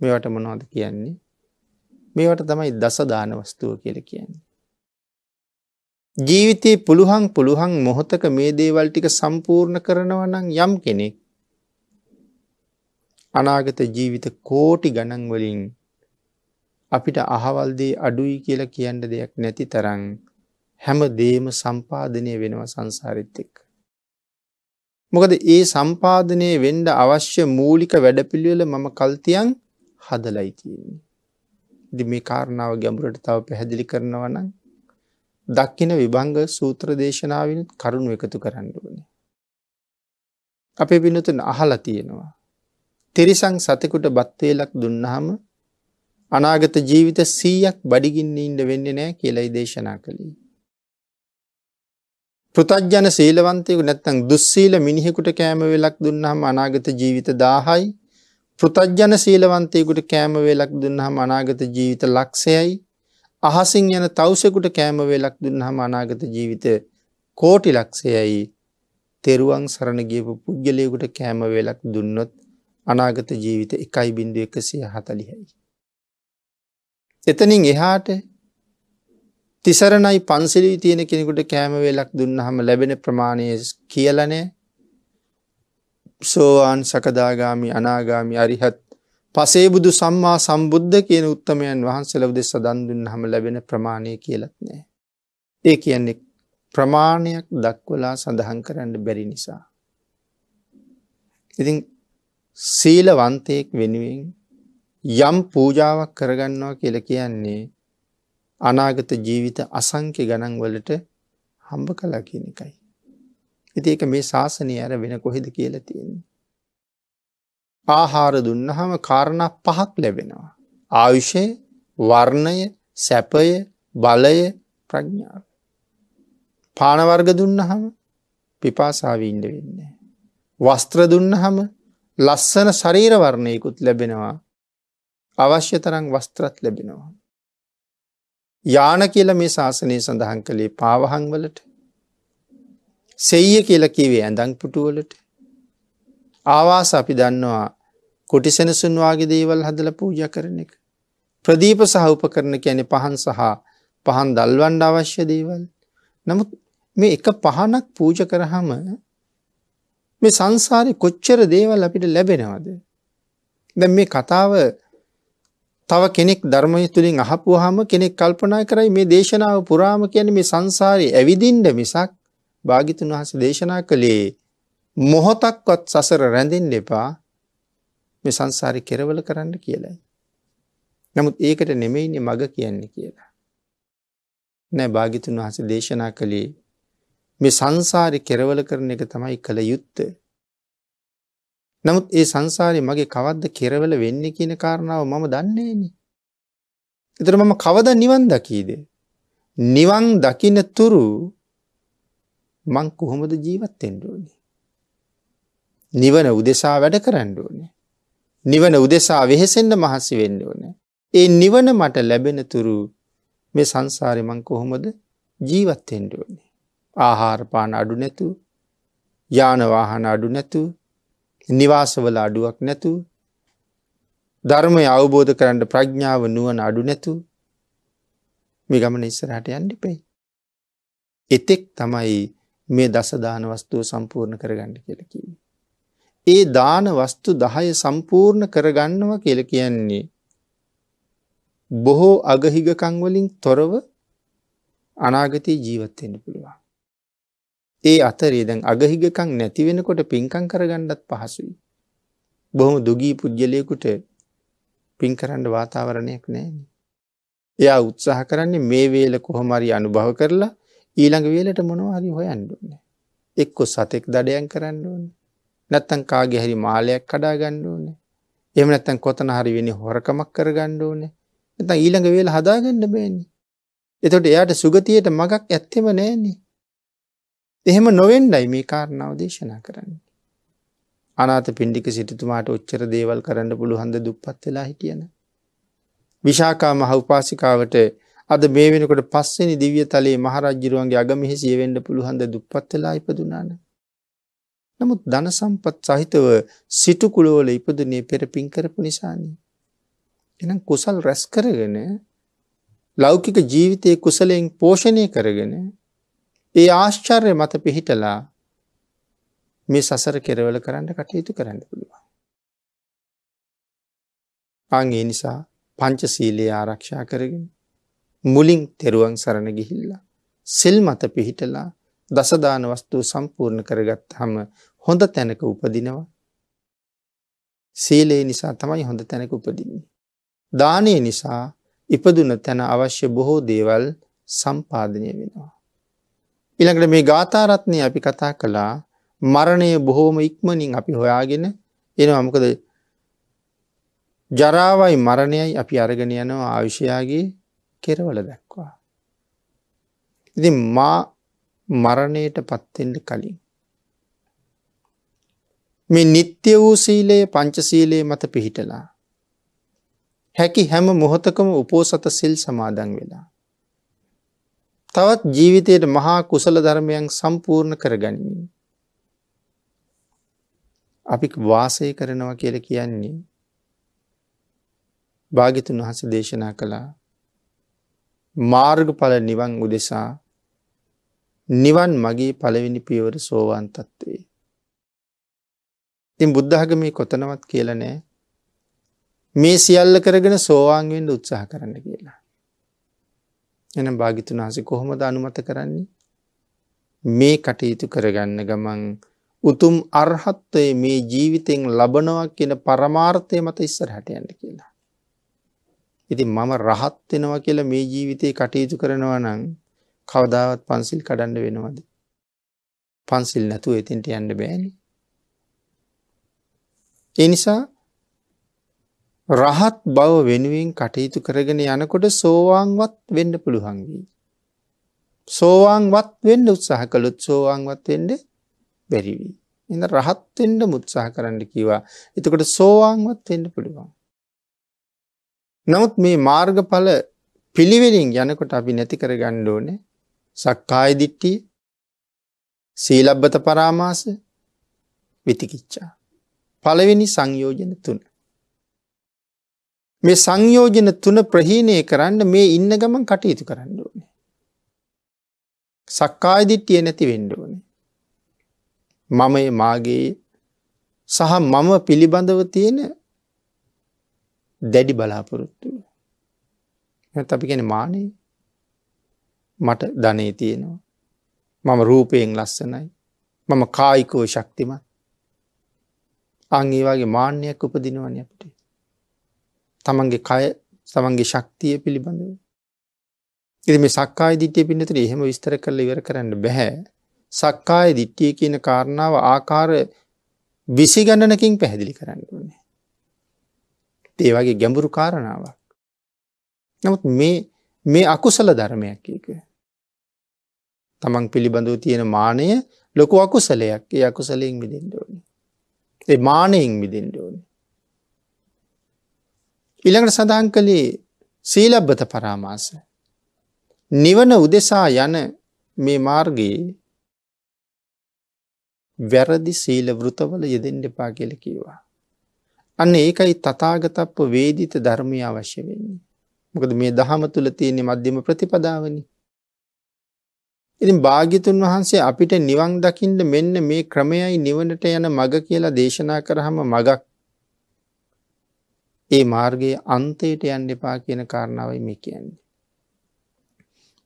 මේවට මොනවද කියන්නේ මේවට තමයි දසදාන වස්තුව කියල කියන්නේ. ජීවිතයේ පුළුහන් පුළුහන් මොහොතක මේ දේවල් ටික සම්පූර්ණ කරනවනම් යම් කෙනෙක් අනාගත ජීවිත කෝටි ගණන්වලින් අපිට අහවල්දේ අඩුයි කියලා කියන්න දෙයක් නැති තරං හැම දේම සම්පාධනය වෙනවා සංසාරිත්තෙක්. මොකද ඒ සම්පාධනය වෙන්ඩ අවශ්‍ය මූලික වැඩපිළිවෙල මම කල්තියන් හදලයිතියන්නේ. මේ කාරණාව ගැඹුරට තව පැහැදිලි කරනවා නම් දක්කින විභංග සූත්‍ර දේශනාවෙන් කරුණු එකතු කරන්න ඕනේ. අපේ විනතුන් අහලා තියෙනවා. තිරිසං සතෙකුට බත් වේලක් දුන්නාම අනාගත ජීවිත 100ක් බඩගින්න ඉන්න වෙන්නේ නැහැ කියලායි දේශනා කළේ. පෘතජ්ජන සීලවන්තයෙකු නැත්නම් දුස්සීල මිනිහෙකුට කෑම වේලක් දුන්නාම අනාගත ජීවිත 1000යි පෘතජ්ජන සීලවන්තයෙකුට කෑම වේලක් දුන්නහම අනාගත ජීවිත ලක්ෂයයි අහසින් යන තවුසෙකුට කෑම වේලක් දුන්නහම අනාගත ජීවිත කෝටි ලක්ෂයයි තෙරුවන් සරණ ගියපු පුද්ගලයෙකුට කෑම වේලක් දුන්නොත් අනාගත ජීවිත 1.140යි එතනින් එහාට තිසරණයි පන්සිලී තියෙන කෙනෙකුට කෑම වේලක් දුන්නහම ලැබෙන ප්‍රමාණය කියලානේ සෝවාන් සකදාගාමි අනාගාමි අරිහත් පසේබුදු සම්මා සම්බුද්ධ කියන උත්තමයන් වහන්සේලා උදෙස දන් දුන්නහම ලැබෙන ප්‍රමාණය කියලත් නැහැ. ඒ කියන්නේ ප්‍රමාණයක් දක්වලා සඳහන් කරන්න බැරි නිසා. ඉතින් සීලවන්තයෙක් වෙනුවෙන් යම් පූජාවක් කරගන්නවා කියල කියන්නේ අනාගත ජීවිත අසංක්‍ය ගණන් වලට හම්බ කලා කියන එකයි. ඉතිඒක මේ ශාසනය ඇර වෙන කොහෙද කියල තියෙන්නේ. ආහාර දුන්නහම කාරණ පහක් ලැබෙනවා. ආයුෂය වර්ණය සැපය බලය ප්‍රඥාව. පානවර්ග දුන්නහම පිපාසාවීන්ඩ වෙන්නේ. වස්ත්‍ර දුන්නහම ලස්සන ශරීරවර්ණයකුත් ලැබෙනවා අවශ්‍ය තරං වස්ත්‍රත් ලැබෙනවා. යාන කියල මේ ශාසනය සඳහන් කළේ පාවහංවලට සෙයිය කියල කිවේ ඇඳං පුටුවලට. ආවාස අපි දන්නවා කොටිසෙනසුන් වගේ දේවල් හදල පූජ කරන එක. ප්‍රදීප සහඋප කරන කියැනෙ පහන් සහ පහන් දල්වන්ඩ අවශ්‍ය දේවල්. නමුත් මේ එක පහනක් පූජ කරහම මේ සංසාරය කොච්චර දේවල් අපිට ලැබෙනවද. දැන් මේ කතාව තව කෙනෙක් ධර්මය තුළින් අහපුහම කෙනෙක් කල්පනා කරයි මේ දේශනාව පුරාම කියන මේ සංසාරය ඇවිදින්ඩ මිසක් භාගිතුන් වහස දේශනා කළේ මොහොතක්වත් සසර රැඳෙන් එපා මේ සංසාරි කෙරවල කරන්න කියලයි. නමුත් ඒකට නෙමෙයිනි මග කියන්නේ කියලා. නෑ භාගිතුන් වහස දේශනා කළේ මේ සංසාරි කෙරවල කරන එක තමයි කළ යුත්ත. නමුත් ඒ සංසාරි මගේ කවද්ද කෙරවල වෙන්න කියන කාරණාව මම දන්නේනි. එතර මම කවද නිවන් දකීද. නිවන් දකින තුරු මං කොහොමද ජීවත් වෙන්න ඕනේ. නිවන උදෙසා වැඩ කරන්න ඕනේ. නිවන උදෙසා වෙහෙසෙන්න මහසි වෙන්න ඕනේ. ඒ නිවන මට ලැබෙන තුරු මේ සංසාරේ මං කොහොමද ජීවත් වෙන්න ඕනේ. ආහාර පාන අඩු නැතු, යාන වාහන අඩු නැතු, නිවාසවල අඩුවක් නැතු, ධර්මය අවබෝධ කරන්න ප්‍රඥාව නුවණ අඩු නැතු. මේ ගමන ඉස්සරහට යන්න ඉපෙයි. එතෙක් තමයි මේ දස දාන වස්තුව සම්පූර්ණ කරගන්න කියලා කිව්වේ. ඒ දාන වස්තු 10 සම්පූර්ණ කරගන්නවා කියලා කියන්නේ බොහෝ අගහිගකම් වලින් තොරව අනාගතේ ජීවත් වෙන්න පුළුවන්. ඒ අතරේ දැන් අගහිගකම් නැති වෙනකොට පින්කම් කරගන්නත් පහසුයි. බොහොම දුගී පුජ්‍යලයකට පින් කරන්න වාතාවරණයක් නැහැ. එයා උත්සාහ කරන්නේ මේ වේල කොහොම හරි අනුභව කරලා ඊළඟ වේලට මොනව හරි හොයන්න ඕනේ. එක්කො සතෙක් දඩයන් කරන්න ඕනේ. නැත්තම් කාගේ හරි මාලයක් කඩා ගන්න ඕනේ. එහෙම නැත්තම් කොතන හරි වෙන හොරකමක් කර ගන්න ඕනේ. නැත්තම් ඊළඟ වේල හදා ගන්න බෑනේ. එතකොට එයාට සුගතියට මගක් ඇත්තෙම නෑනේ. එහෙම නොවෙන්නයි මේ කාරණාව දේශනා කරන්නේ. අනාත පින්ඩික සිටුතුමාට ඔච්චර දේවල් කරන්න පුළුවන්ද දුප්පත් වෙලා හිටියන. විශාකා මහ උපාසිකාවට අද මේ වෙනකොට පස්සෙනි දිව්‍ය තලයේ මහරජ්ජිරුවන්ගේ අගමෙහි සියවෙන්න පුළුවන්ද දුප්පත් වෙලා ඉපදුනාන. නමුත් ධන සම්පත් සහිතව සිටු කුලවල ඉපදුනේ පෙර පින් කරපු නිසානේ. එහෙනම් කුසල් රැස් කරගෙන ලෞකික ජීවිතයේ කුසලයෙන් පෝෂණය කරගෙන ඒ ආශ්චර්ය මත පිහිටලා මේ සසර කෙරවල කරන්න කටයුතු කරන්න පුළුවන්. ආගේ නිසා පංච සීලයේ ආරක්ෂා කරගෙන මුලින් තෙරුවන් සරණ ගිහිල්ලා. සිල් මත පිහිටලා දසදාන වස්තුව සම්පූර්ණ කරගත් හම හොඳ තැනක උපදිනවා. සීලයේ නිසා තමයි හොඳ තැනක උපදින්නේ. දානය නිසා ඉපදුන තැන අවශ්‍ය බොහෝ දේවල් සම්පාධනය වෙනවා. ඉළඟට මේ ගාථාරත්නය අපි කතා කළා මරණය බොහෝම ඉක්මනින් අපි හොයාගෙන එනවා මොකද ජරාවයි මරණයයි අපි අරගෙන යනවා ආවිෂයාගේ කෙරවල දැක්වා. ඉති මා මරණයට පත්තෙන්ට කලින්. මේ නිත්‍ය වූ සීලයේ පංචසීලයේ මත පිහිටලා. හැකි හැම මොහොතකම උපෝසත සිල් සමාදන් වෙලා. තවත් ජීවිතයට මහා කුසල ධර්මයන් සම්පූර්ණ කරගනිමින්. අපි වාසය කරනවා කියල කියන්නේ භාගිතුන් වහස දේශනා කළා මාර්ගඵල නිවන් උදෙසා නිවන් මගේ පළවෙනි පියවර සෝවාන් තත්ත්වේ. ඉතින් බුද්ධහගමේ කොතනවත් කියලා නෑ මේ සියල්ල කරගෙන සෝවාන්ගෙන්ට උත්සාහ කරන්න කියලා. එන භාගිතුන් හසේ කොහොමද අනුමත කරන්නේ. මේ කටයුතු කරගන්න ගමන් උතුම් අර්හත්වය මේ ජීවිතෙන් ලබනවා කියන පරමාර්ථය මත ඉස්සර හටයන්න කියලා. ඉතින් මම රහත් වෙනවා කියලා මේ ජීවිතේ කටයුතු කරනවා නම් කවදාවත් පන්සිල් කඩන්න වෙනවද? පන්සිල් නැතුව එතෙන්ට යන්න බෑනේ. ඒ නිසා රහත් බව වෙනුවෙන් කටයුතු කරගෙන යනකොට සෝවාන්වත් වෙන්න පුළුවන් වී. සෝවාන්වත් වෙන්න උත්සාහ කළොත් සෝවාන්වත් වෙන්න බැරි වී. එඳ රහත් වෙන්න උත්සාහ කරන්න කිව්වා. එතකොට සෝවාන්වත් වෙන්න පුළුවන්. නමුත් මේ මාර්ගඵල පිළිවෙලින් යනකොට අපි නැති කරගන්න ඕනේ සක්කාය දිට්ඨිය සීලබ්බත පරාමාස විතිකිච්ඡා පළවෙනි සංයෝජන තුන මේ සංයෝජන තුන ප්‍රහීණය කරන්න මේ ඉන්න ගමන් කටයුතු කරන්න ඕනේ සක්කාය දිට්ඨිය නැති වෙන්න ඕනේ මමයේ මාගේ සහ මම පිළිබඳව තියෙන දැඩි බලාපොරොත්තු. අපි ගැන මානේ මට ධනේ තියෙනවා. මම රූපයෙන් ලස්සනයි. මම කායිකෝ ශක්තිමත්. අංගේ වගේ මාන්‍යයක් උපදිනවන අපට. තමන්ගේ කය සමන්ගේ ශක්තිය පිළිබඳව. ඉති මේ සක්කායි දිට්‍යය පිනතර එහෙම විස්තර කරල ඉවර කරන්න බැහැ. සක්කාය දිට්ටිය කියන කාරණාව ආකාර විසි ගණනකින් පැහැදිලි කරන්න ඕනේ. ඇත්තේ වගේ ගැඹුරු කාරණාවක්. නමුත් මේ මේ අකුසල ධර්මයක් එක. තමන් පිළිබඳව තියෙන මානය ලොකු අකුසලයක් ඒ අකුසලයෙන් මිදින්ඩෝනි. ඒ මානයෙන් මිදින්ඩෝනි. ඉළඟට සඳහන් කළේ සීලබ්බත පරාමාස. නිවන උදෙසා යන මේ මාර්ගයේ වැරදි සීල වෘතවල යෙදෙන් දෙපා කියල කීවා. අන්න ඒකයි තතාගතප්ප වේදිත ධර්මය අවශ්‍ය වෙන්නේ. මොකද මේ දහම තුළ තියෙන මධ්‍යම ප්‍රතිපදාවනි. ඉතින් භාගිතුන් වහන්සේ අපිට නිවන් දකිින්ට මෙන්න මේ ක්‍රමයයි නිවනට යන මග කියලා දේශනා කරහම මගක් ඒ මාර්ගයේ අන්තයට යන්න එපා කියන කාරණාවයි මේ කියන්නේ.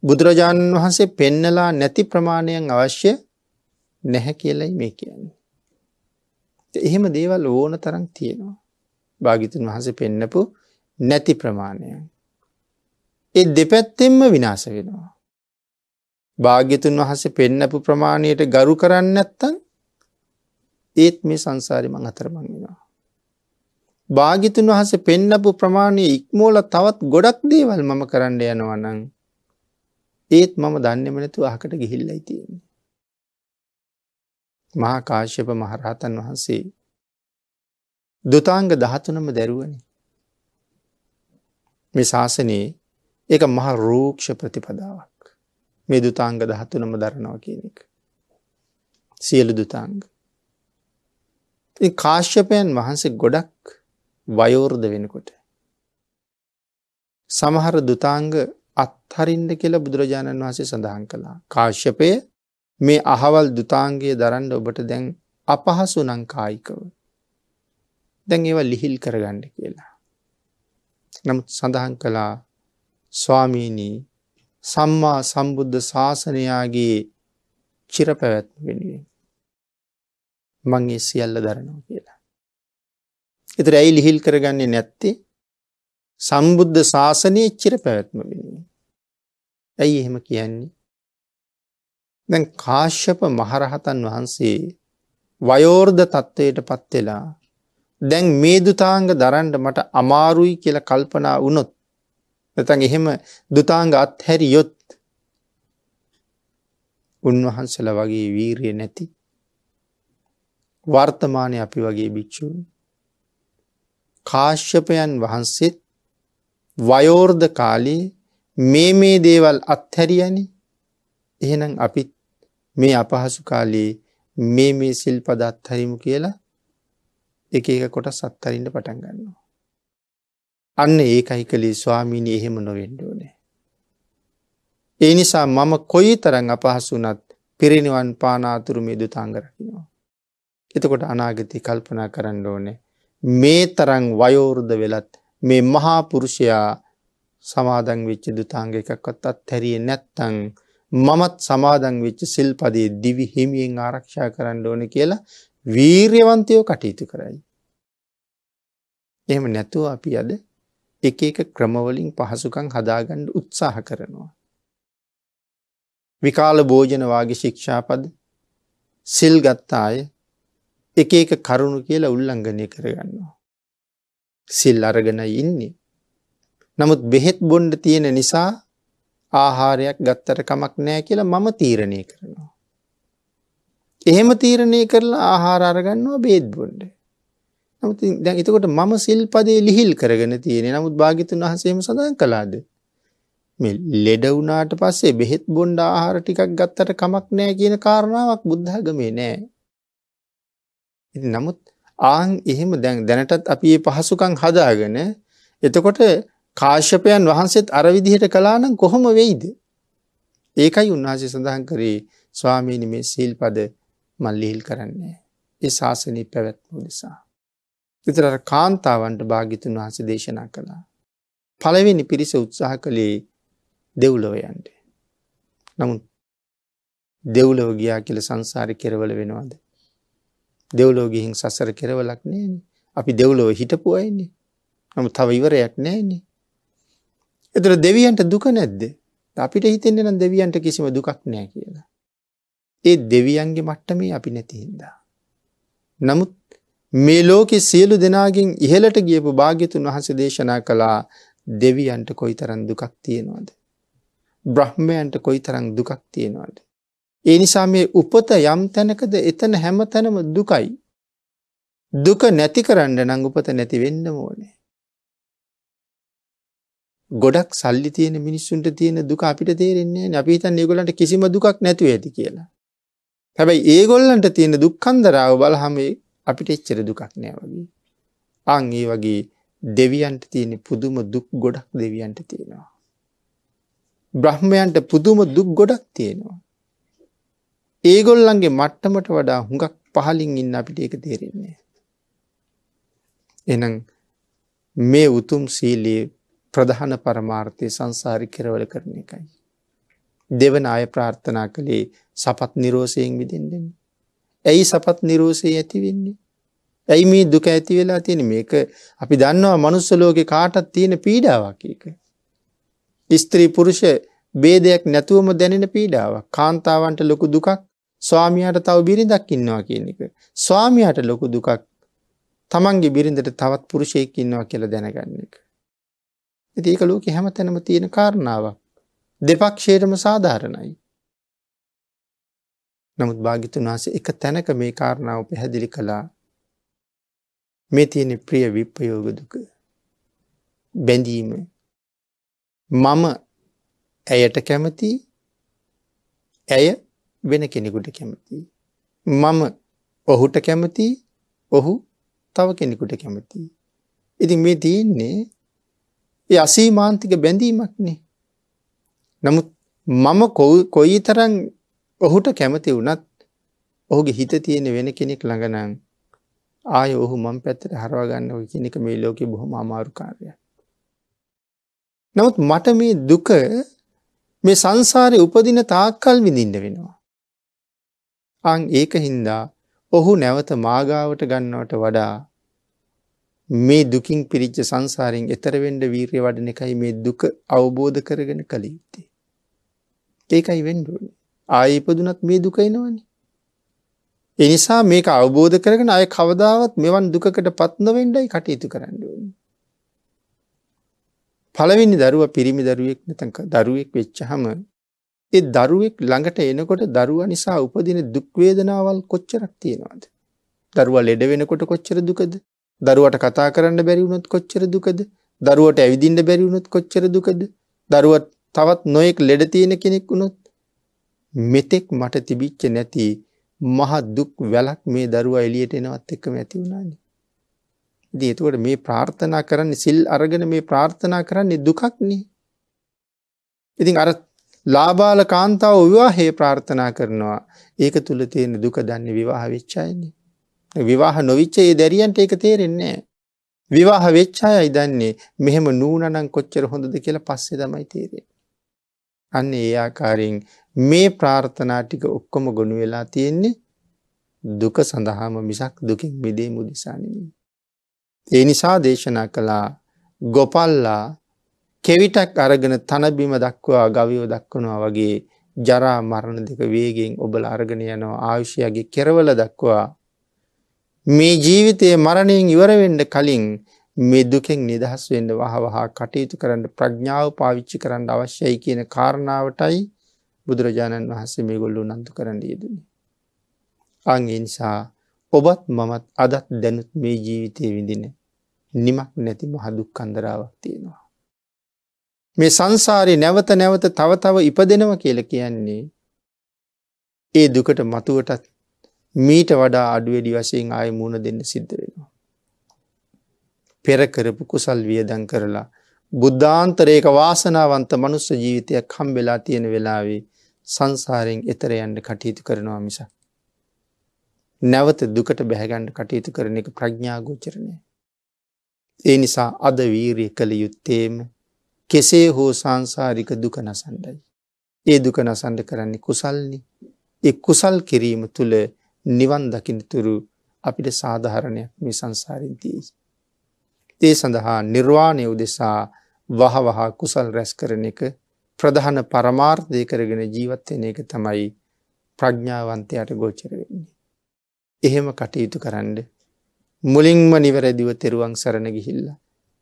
බුදුරජාණන් වහන්සේ පෙන්නලා නැති ප්‍රමාණයන් අවශ්‍ය නැහැ කියලයි මේ කියන්නේ. එහෙම දේවල් ඕන තරම් තියෙනවා. භාගිතුන් වහස පෙන්නපු නැති ප්‍රමාණයන්. එ දෙපැත්තෙන්ම විනාස වෙනවා. භාග්‍යතුන් වහසේ පෙන්නපු ප්‍රමාණයට ගරු කරන්න ඇත්තන් ඒත් මේ සංසාරි මං අතරමං වෙනවා. භාගිතුන් වහස පෙන්නපු ප්‍රමාණය ඉක්මෝල තවත් ගොඩක් දේවල් මම කරන්න යනවනං ඒත් මම දන්නෙම නැතු අහකට ගිහිල්ලයි තියෙන්නේ. මහාකාශ්‍යප මහරහතන් වහන්සේ දුතාංග දහතුනම දැරුවනි. මේ ශාසනයේ එක මහ රූක්ෂ ප්‍රතිපදාවක් මේ දුතාංග දහතුනම දරනවා කියන එක. සියලු දුතාංග. කාශ්‍යපයන් වහන්සේ ගොඩක් වයෝර්ධ වෙනකොට. සමහර දුතාංග අත්හරින්ද කියලා බුදුරජාණන් වහන්සේ සඳහන් කළා කාශ්‍යපය මේ අහවල් දුතාන්ගේ දරන්ඩ ඔබට දැන් අපහසු නංකායිකව. දැන් ඒව ලිහිල් කරගණ්ඩ කියලා. නමුත් සඳහන් කළා ස්වාමීණී සම්මා සම්බුද්ධ ශාසනයාගේ චිරපැවැත් වෙනුවෙන්. මංගේ සියල්ල දරනවා කියලා. එතර ඇයි ලිහිල් කරගන්නේ නැත්තේ සම්බුද්ධ ශාසනය චිර පැවැත්ම වෙනුවෙන්. ඇයි එහෙම කියන්නේ දැන් කාශ්‍යප මහරහතන් වහන්සේ වයෝර්ධ තත්ත්වයට පත්වෙලා දැන් මේ දුතාංග දරන්ට මට අමාරුයි කියල කල්පනා වුනොත් නැතන් එහෙම දුතාංග අත්හැරි යොත් උන්වහන්සල වගේ වීරය නැති වර්තමානය අපි වගේ භික්‍ෂූන් කාශ්‍යපයන් වහන්සේත් වයෝර්ධ කාලයේ මේ මේ දේවල් අත්හැරියනි එහෙනම් අපිත් මේ අපහසු කාලයේ මේ මේ සිල් පදත් හරිමු කියලා එක එක කොට සත්තරින්ට පටන් ගන්නවා. අන්න ඒකයි කළේ ස්වාමීනය එහෙම නොවෙන්ඩෝනේ. ඒ නිසා මම කොයි තරං අපහසුනත් පිරිනිවන් පානාතුරු මේ දුතාංගරකිනවා. එතකොට අනාගති කල්පනා කරන්න ඕනේ මේ තරං වයෝරුද වෙලත් මේ මහාපුරුෂයා සමාදං විච්ච දුතාංග එකක්වත් අත් හැරිය නැත්තං මමත් සමාදන් වෙච්ච සිල්පදයේ දිවි හිමියෙන් ආරක්ෂා කරන්න ඕන කියලා වීර්යවන්තයෝ කටයුතු කරයි. එහෙම නැතුව අපි අද එක එක ක්‍රමවලින් පහසුකම් හදාගන්න උත්සාහ කරනවා. විකාල භෝජනවාගේ ශික්ෂාපද සිල් ගත්තාය එක එක කරුණු කියලා උල්ලංඝනය කරගන්නවා. සිල් අරගෙන ඉන්නේ. නමුත් බෙහෙත් බොන්්ඩ තියෙන නිසා ආහාරයක් ගත්තට කමක් නෑ කියලා මම තීරණය කරනවා. එහෙම තීරණය කරලා ආහාර අරගන්නවා බේත් බොන්න. නමුත් දැන් එතකොට මම සිල්පදේ ලිහිල් කරගෙන තියෙන්නේ. නමුත් භාග්‍යතුන් වහන්සේම සඳහන් කළාද? මේ ලෙඩ වුණාට පස්සේ බෙහෙත් බොන්න ආහාර ටිකක් ගත්තට කමක් නෑ කියන කාරණාවක් බුද්ධ ධර්මයේ නෑ. ඉතින් නමුත් ආන් එහෙම දැන් දැනටත් අපි මේ පහසුකම් හදාගෙන එතකොට කාශ්‍යපයන් වහන්සේත් අර විදිහට කලානම් කොහොම වෙයිද. ඒකයි උන්වහසේ සඳහන් කරේ ස්වාමීනි මේ සීල්පද මල්ලිහිල් කරන්නේ. ඒ ශාසනී පැවැත්ම නිසා. විතරර කාන්තාවන්ට භාගිතුන් වහස දේශනා කළා. පළවෙනි පිරිස උත්සාහ කළේ දෙව්ලොවයන්ට. නමුත් දෙව්ලොව ගියා කියල සංසාරි කෙරවල වෙනවාද. දෙව්ලෝගිහින් සසර කෙරවලක් නෑන අපි දෙව්ලොව හිටපු අයින්නේ නම තව ඉවරයක් නෑනේ එතර දෙවියන්ට දුක නැද්ද අපිට හිතෙන්න්න නම් දෙවියන්ට කිසිම දුකක් නෑ කියලා. ඒ දෙවියන්ගේ මට්ටමේ අපි නැතිහින්දා. නමුත් මේ ලෝකෙ සියලු දෙනාගෙන් ඉහලට ගියපු භාග්‍යතුන් වහස දේශනා කළා දෙවියන්ට කොයි තරන් දුකක් තියෙනවාද. බ්‍රහ්මයන්ට කොයි තරං දුකක් තියෙනවාද. ඒ නිසා මේ උපත යම් තැනකද එතන හැම තැනම දුකයි. දුක නැති කරන්න නං උපත නැති වෙන්න ඕනේ. ගොඩක් සල්ලි තියෙන මිනිස්සුන්ට තියෙන දුක අපිට තේරෙන්නේ නැහැ. අපි හිතන්නේ ඒගොල්ලන්ට කිසිම දුකක් නැතුව ඇති කියලා. හැබැයි ඒගොල්ලන්ට තියෙන දුක්ඛන්දරාව බලහම අපිට එච්චර දුකක් නෑ වගේ. අන් ඒ වගේ දෙවියන්ට තියෙන පුදුම දුක් ගොඩක් දෙවියන්ට තියෙනවා. බ්‍රහ්මයන්ට පුදුම දුක් ගොඩක් තියෙනවා. ඒගොල්ලන්ගේ මට්ටමට වඩා හුඟක් පහලින් ඉන්න අපිට ඒක තේරෙන්නේ. එනම් මේ උතුම් සීලයේ ප්‍රධාන පරමාර්ථය සංසාරි කෙරවල කරන එකයි. දෙවන අය ප්‍රාර්ථනා කළේ සපත් නිරෝසයෙන් විදෙන්ඩෙන්. ඇයි සපත් නිරෝසය ඇතිවෙන්නේ. ඇයි මේ දුක ඇති වෙලා තියෙන මේක අපි දන්නවා මනුස්ස ලෝකෙ කාටත් තියෙන පීඩාවක් එක. ස්ත්‍රී පුරුෂ බේදයක් නැතුවම දැනෙන පීඩාවක් කාන්තාවන්ට ලොකු දුකක් ස්වාමියයට තව බිරිඳක් ඉන්නවා කියන එක. ස්වාමියයට ලොකු දුකක් තමන්ගේ බිරිඳට තවත් පුරුෂයෙක් ඉන්නවා කියලා දැනගන්න එක. ඒක ලෝක හැම තැනම තියෙන කාරණාවක් දෙපක්ෂේටම සාධාරණයි. නමුත් භාගිතුන් වහස එක තැනක මේ කාරණාව පැහැදිලි කළා මේ තියෙන ප්‍රිය විප්පයෝගදුක බැඳීම මම ඇයට කැමති ඇය වෙන කෙනෙකුට කැමති. මම ඔහුට කැමති ඔහු තව කෙනෙකුට කැමති. ඉතින් මේ තියන්නේ ඒ අසීමාන්තික බැඳීමක් නේ. නමුත් මම කොයි තරම් ඔහුට කැමති වුණත් ඔහුගේ හිත තියෙන වෙන කෙනෙක් ළඟනම් ආය ඔහු මම පැත්තට හරවා ගන්න ඔය කියන එක මේ ලෝකේ බොහොම අමාරු කාර්යයක්. නමුත් මට මේ දුක මේ සංසාරේ උපදින තාක්කල් විඳින්න වෙනවා. අන් ඒක හින්දා ඔහු නැවත මාගාවට ගන්නවට වඩා මේ දුකින් පිරිච්ච සංසාරයෙන් එතරවෙන්ඩ වීරය වඩන එකයි මේ දුක අවබෝධ කරගෙන කළ යුත්තේ. ඒකයි වෙන්ඩුවන ආයපදුනත් මේ දුකයිනවනි. එනිසා මේක අවබෝධ කරගෙන අය කවදාවත් මෙවන් දුකට පත්නවෙන්ඩයි කටයුතු කරන්නුවන්. පළවෙනි දරුව පිරිමි දරුවෙක් නැතක දරුවෙක් වෙච්ච හම ඒ දරුවෙක් ළඟට එනකොට දරුව නිසා උපදින දුක්වේදනාවල් කොච්චරක් තියෙනවාද. දරුවා ලෙඩ වෙනකොට කොච්චර දුකද දරුවට කතා කරන්න බැරි වුණොත් කොච්චර දුකද? දරුවට ඇවිදින්න බැරි වුණොත් කොච්චර දුකද? දරුවා තවත් නොයෙක් ලෙඩ තියෙන කෙනෙක් වුණොත් මෙතෙක් මට තිබිච්ච නැති මහ දුක් වැලක් මේ දරුවා එළියට එනවත් එක්කම ඇති වුණානේ. ඉතින් එතකොට මේ ප්‍රාර්ථනා කරන්නේ සිල් අරගෙන මේ ප්‍රාර්ථනා කරන්නේ දුකක්නේ. ඉතින් අර ලාබාල කාන්තාව විවාහයේ ප්‍රාර්ථනා කරනවා. ඒක තුල තියෙන දුක දන්නේ විවාහ වෙච්ච අයනේ. විවාහ නොවිච්ච ඒ දැරියන්ට ඒක තේරෙන්නේ නැහැ. විවාහ වෙච්ච අයයි දන්නේ මෙහෙම නූනනම් කොච්චර හොඳද කියලා පස්සේ තමයි තේරෙන්නේ. අන්න ඒ ආකාරයෙන් මේ ප්‍රාර්ථනා ටික ඔක්කොම ගොනු වෙලා තියෙන්නේ දුක සඳහාම මිසක් දුකින් මිදීම උදෙසා නෙමෙයි. ඒ නිසා දේශනා කළා ගොපල්ලා කෙවිතක් අරගෙන තනබිම දක්වා ගවිව දක්වනවා වගේ ජරා මරණ දෙක වේගෙන් ඔබලා අරගෙන යනවා ආයුෂයගේ කෙරවල දක්වා මේ ජීවිතයේ මරණයෙන් ඉවරවෙන්න කලින් මේ දුකෙන් නිදහස් වෙන්න වහවහා කටයුතු කරන්න ප්‍රඥාව පාවිච්චි කරන්න අවශ්‍යයි කියන කාරණාවටයි බුදුරජාණන් වහන්සේ මේ ගොල්ලු නන්තු කරන්න යෙදනි. අංගේ නිසා ඔබත් මමත් අදත් දැනුත් මේ ජීවිතය විඳින නිමක් නැති මහදුක් කන්දරාවක් තියෙනවා. මේ සංසාරය නැවත නැවත තවතව ඉපදෙනව කියල කියන්නේ ඒ දුකට මතුවටත් මීට වඩා අඩුවඩි වශයෙන් ආය මුණ දෙන්න සිද්ධ වෙනවා. පෙරකරපු කුසල් වියදැන් කරලා. බුද්ධාන්තරයක වාසනාවන්ත මනුස්ස ජීවිතයක් හම් වෙලා තියෙන වෙලාවේ සංසාරයෙන් එතර යන්න කටයුතු කරනවා මිස. නැවත දුකට බැහැගණ්ඩ කටයුතු කරන එක ප්‍රඥාගෝචරණය. ඒ නිසා අද වීරය කළ යුත්තේම කෙසේ හෝ සංසාරික දුක නසන්ඩයි. ඒ දුක නසන්ඩ කරන්නේ කුසල්ලි එක් කුසල් කිරීම තුළ නිවන් දකිනතුරු අපිට සාධහරණයක් මේ සංසාරින්තිී. ඒ සඳහා නිර්වාණය උදෙසා වහවහා කුසල් රැස් කරන එක ප්‍රධාන පරමාර්ථය කරගෙන ජීවත්වෙන එක තමයි ප්‍රඥාවන්තයට ගෝචර වෙන්නේ. එහෙම කටයුතු කරන්න. මුලින්ම නිවැරදිව තෙරුවන් සරණ ගිහිල්ල.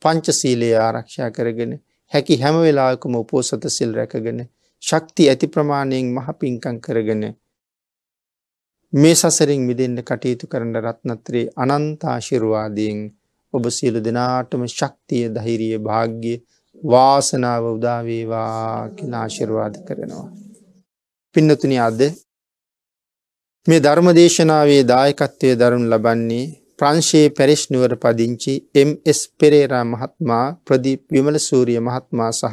පංච සීලයේ ආරක්ෂා කරගෙන හැකි හැම වෙලාකම උපෝසත සිල් රැකගෙන ශක්ති ඇති ප්‍රමාණයෙන් මහ පින්කං කරගෙන මේ සසරින් මිදෙන්ට කටයුතු කරන රත්නත්‍රේ අනන්තාශිරවාදයෙන් ඔබ සියලු දෙනාටම ශක්තිය දහිරිය භාග්‍ය වාසනාව උදාවේවා කිනාශිරවාද කරනවා. පින්නතුනි අද මේ ධර්මදේශනාවේ දායකත්වය දරුන් ලබන්නේ ප්‍රංශයේ පැරිශ්නුවර පදිංචි MS පෙරේරා මහත්මා ප්‍රදීප් විමල සූරිය මහත්මා සහ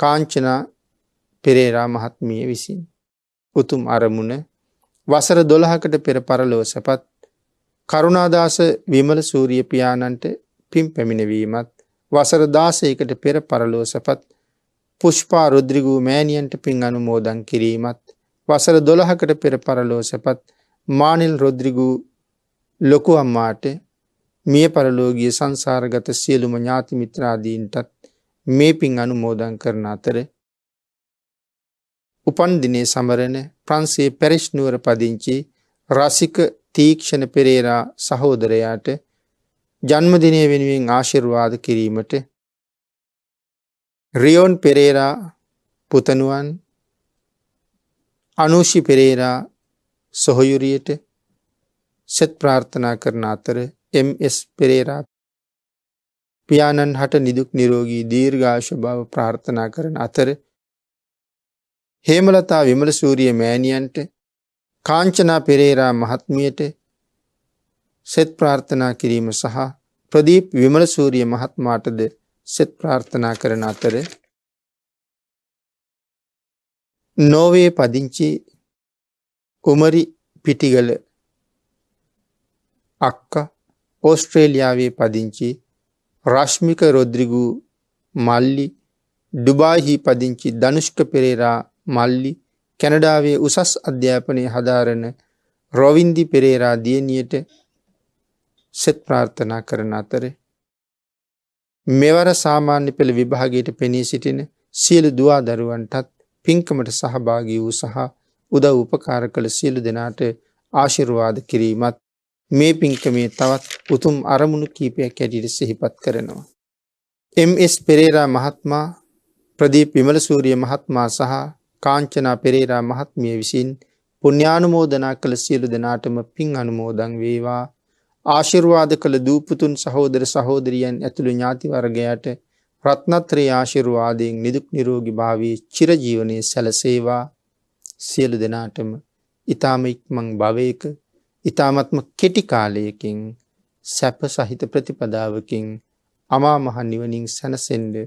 කාංචනා පෙරේරා මහත්මිය විසින්. උතුම් අරමුණ වසර දොළහකට පෙර පරලොව සැපත් කරුණාදාස විමල සූරිය පියාණන්ට පින් පැමිණවීමත් වසර දාසයකට පෙර පරලොව සැපත් පුෂ්පා රුද්‍රිගූ මෑණියන්ට පින් අනුමෝදන් කිරීමත් වසර දොළහකට පෙර පරලොව සැපත් මානිල් රොද්‍රිගූ ලොකු අම්මාට මිය පරලෝගිය සංසාරගත සියලුම ඥාතිමිත්‍රාදීන්ටත් මේ පින් අනුමෝදන් කරන අතර උපන්දිනේ සමරන ප්‍රන්සේ පැරිශ්නුවර පදිංචි රසික තීක්ෂණ පෙරේරා සහෝදරයාට ජන්මදිනය වෙනුවෙන් ආශිර්වාද කිරීමට රියෝන් පෙරේරා පුතනුවන් අනුෂි පෙරේරා සොහොයුරියට සෙත් ප්‍රාර්ථනා කරන අතර එම්ස් පෙරේරා පියාණන් හට නිදුක් නිරෝගී දීර්ඝාශ බව ප්‍රාර්ථනා කරන අතර හේමලතා විමලසූරිය මෑණියන්ට කාංචනා පෙරේරා මහත්මියට සෙත් ප්‍රාර්ථනා කිරීම සහ ප්‍රදීප් විමලසූරිය මහත්මාටද සෙත් ප්‍රාර්ථනා කරන අතර නෝවේ පදිංචි කුමරි පිටිගල අක්ක ඕස්ට්‍රේලියාවේ පදිංචි රශ්මික රොද්‍රිගු මල්ලි ඩුබාහි පදිංචි දනුෂ්ක පෙරේරා මල්ලි කැනඩාවේ උසස් අධ්‍යාපනය හදාරන රොවින්දි පෙරේරා දියණියට සෙත් ප්‍රාර්ථනා කරන අතර මෙවර සාමාන්‍ය පෙළ විභාගයට පෙනී සිටින සියලු දවා දරුවන්ටත් පින්කමට සහභාගී වූ සහ උදව් උපකාර කළ සියලු දෙනාට ආශිරවාද කිරීමත් මේ පින්කමේ තවත් උතුම් අරමුණු කීපයක් ඇටිට සිහිපත් කරනවා. එම්.ස්. පෙරේරා මහත්මා ප්‍රදී පිමල සූරිය මහත්මා සහ කාංචනා පෙරේරා මහත්මිය විසින් පුණ්‍යානුමෝදනා කළ සියලු දෙනාටම පින් අනුමෝදන් වේවා. ආශිර්වාද කළ දූපුතුන් සහෝදර සහෝදරියන් ඇතුළු ඥාති වර්ගයාට රත්නත්‍රේ ආශිර්වාදයෙන් නිදුක් නිරෝගී භාවී චිරජීවනයේ සැලසේවා. සියලු දෙනාටම ඊ타ම ඉක්මන් භවයක ඊ타මත්ම කෙටි කාලයකින් සැප සහිත ප්‍රතිපදාවකින් අමා මහ නිවනින් සැනසෙන්නේ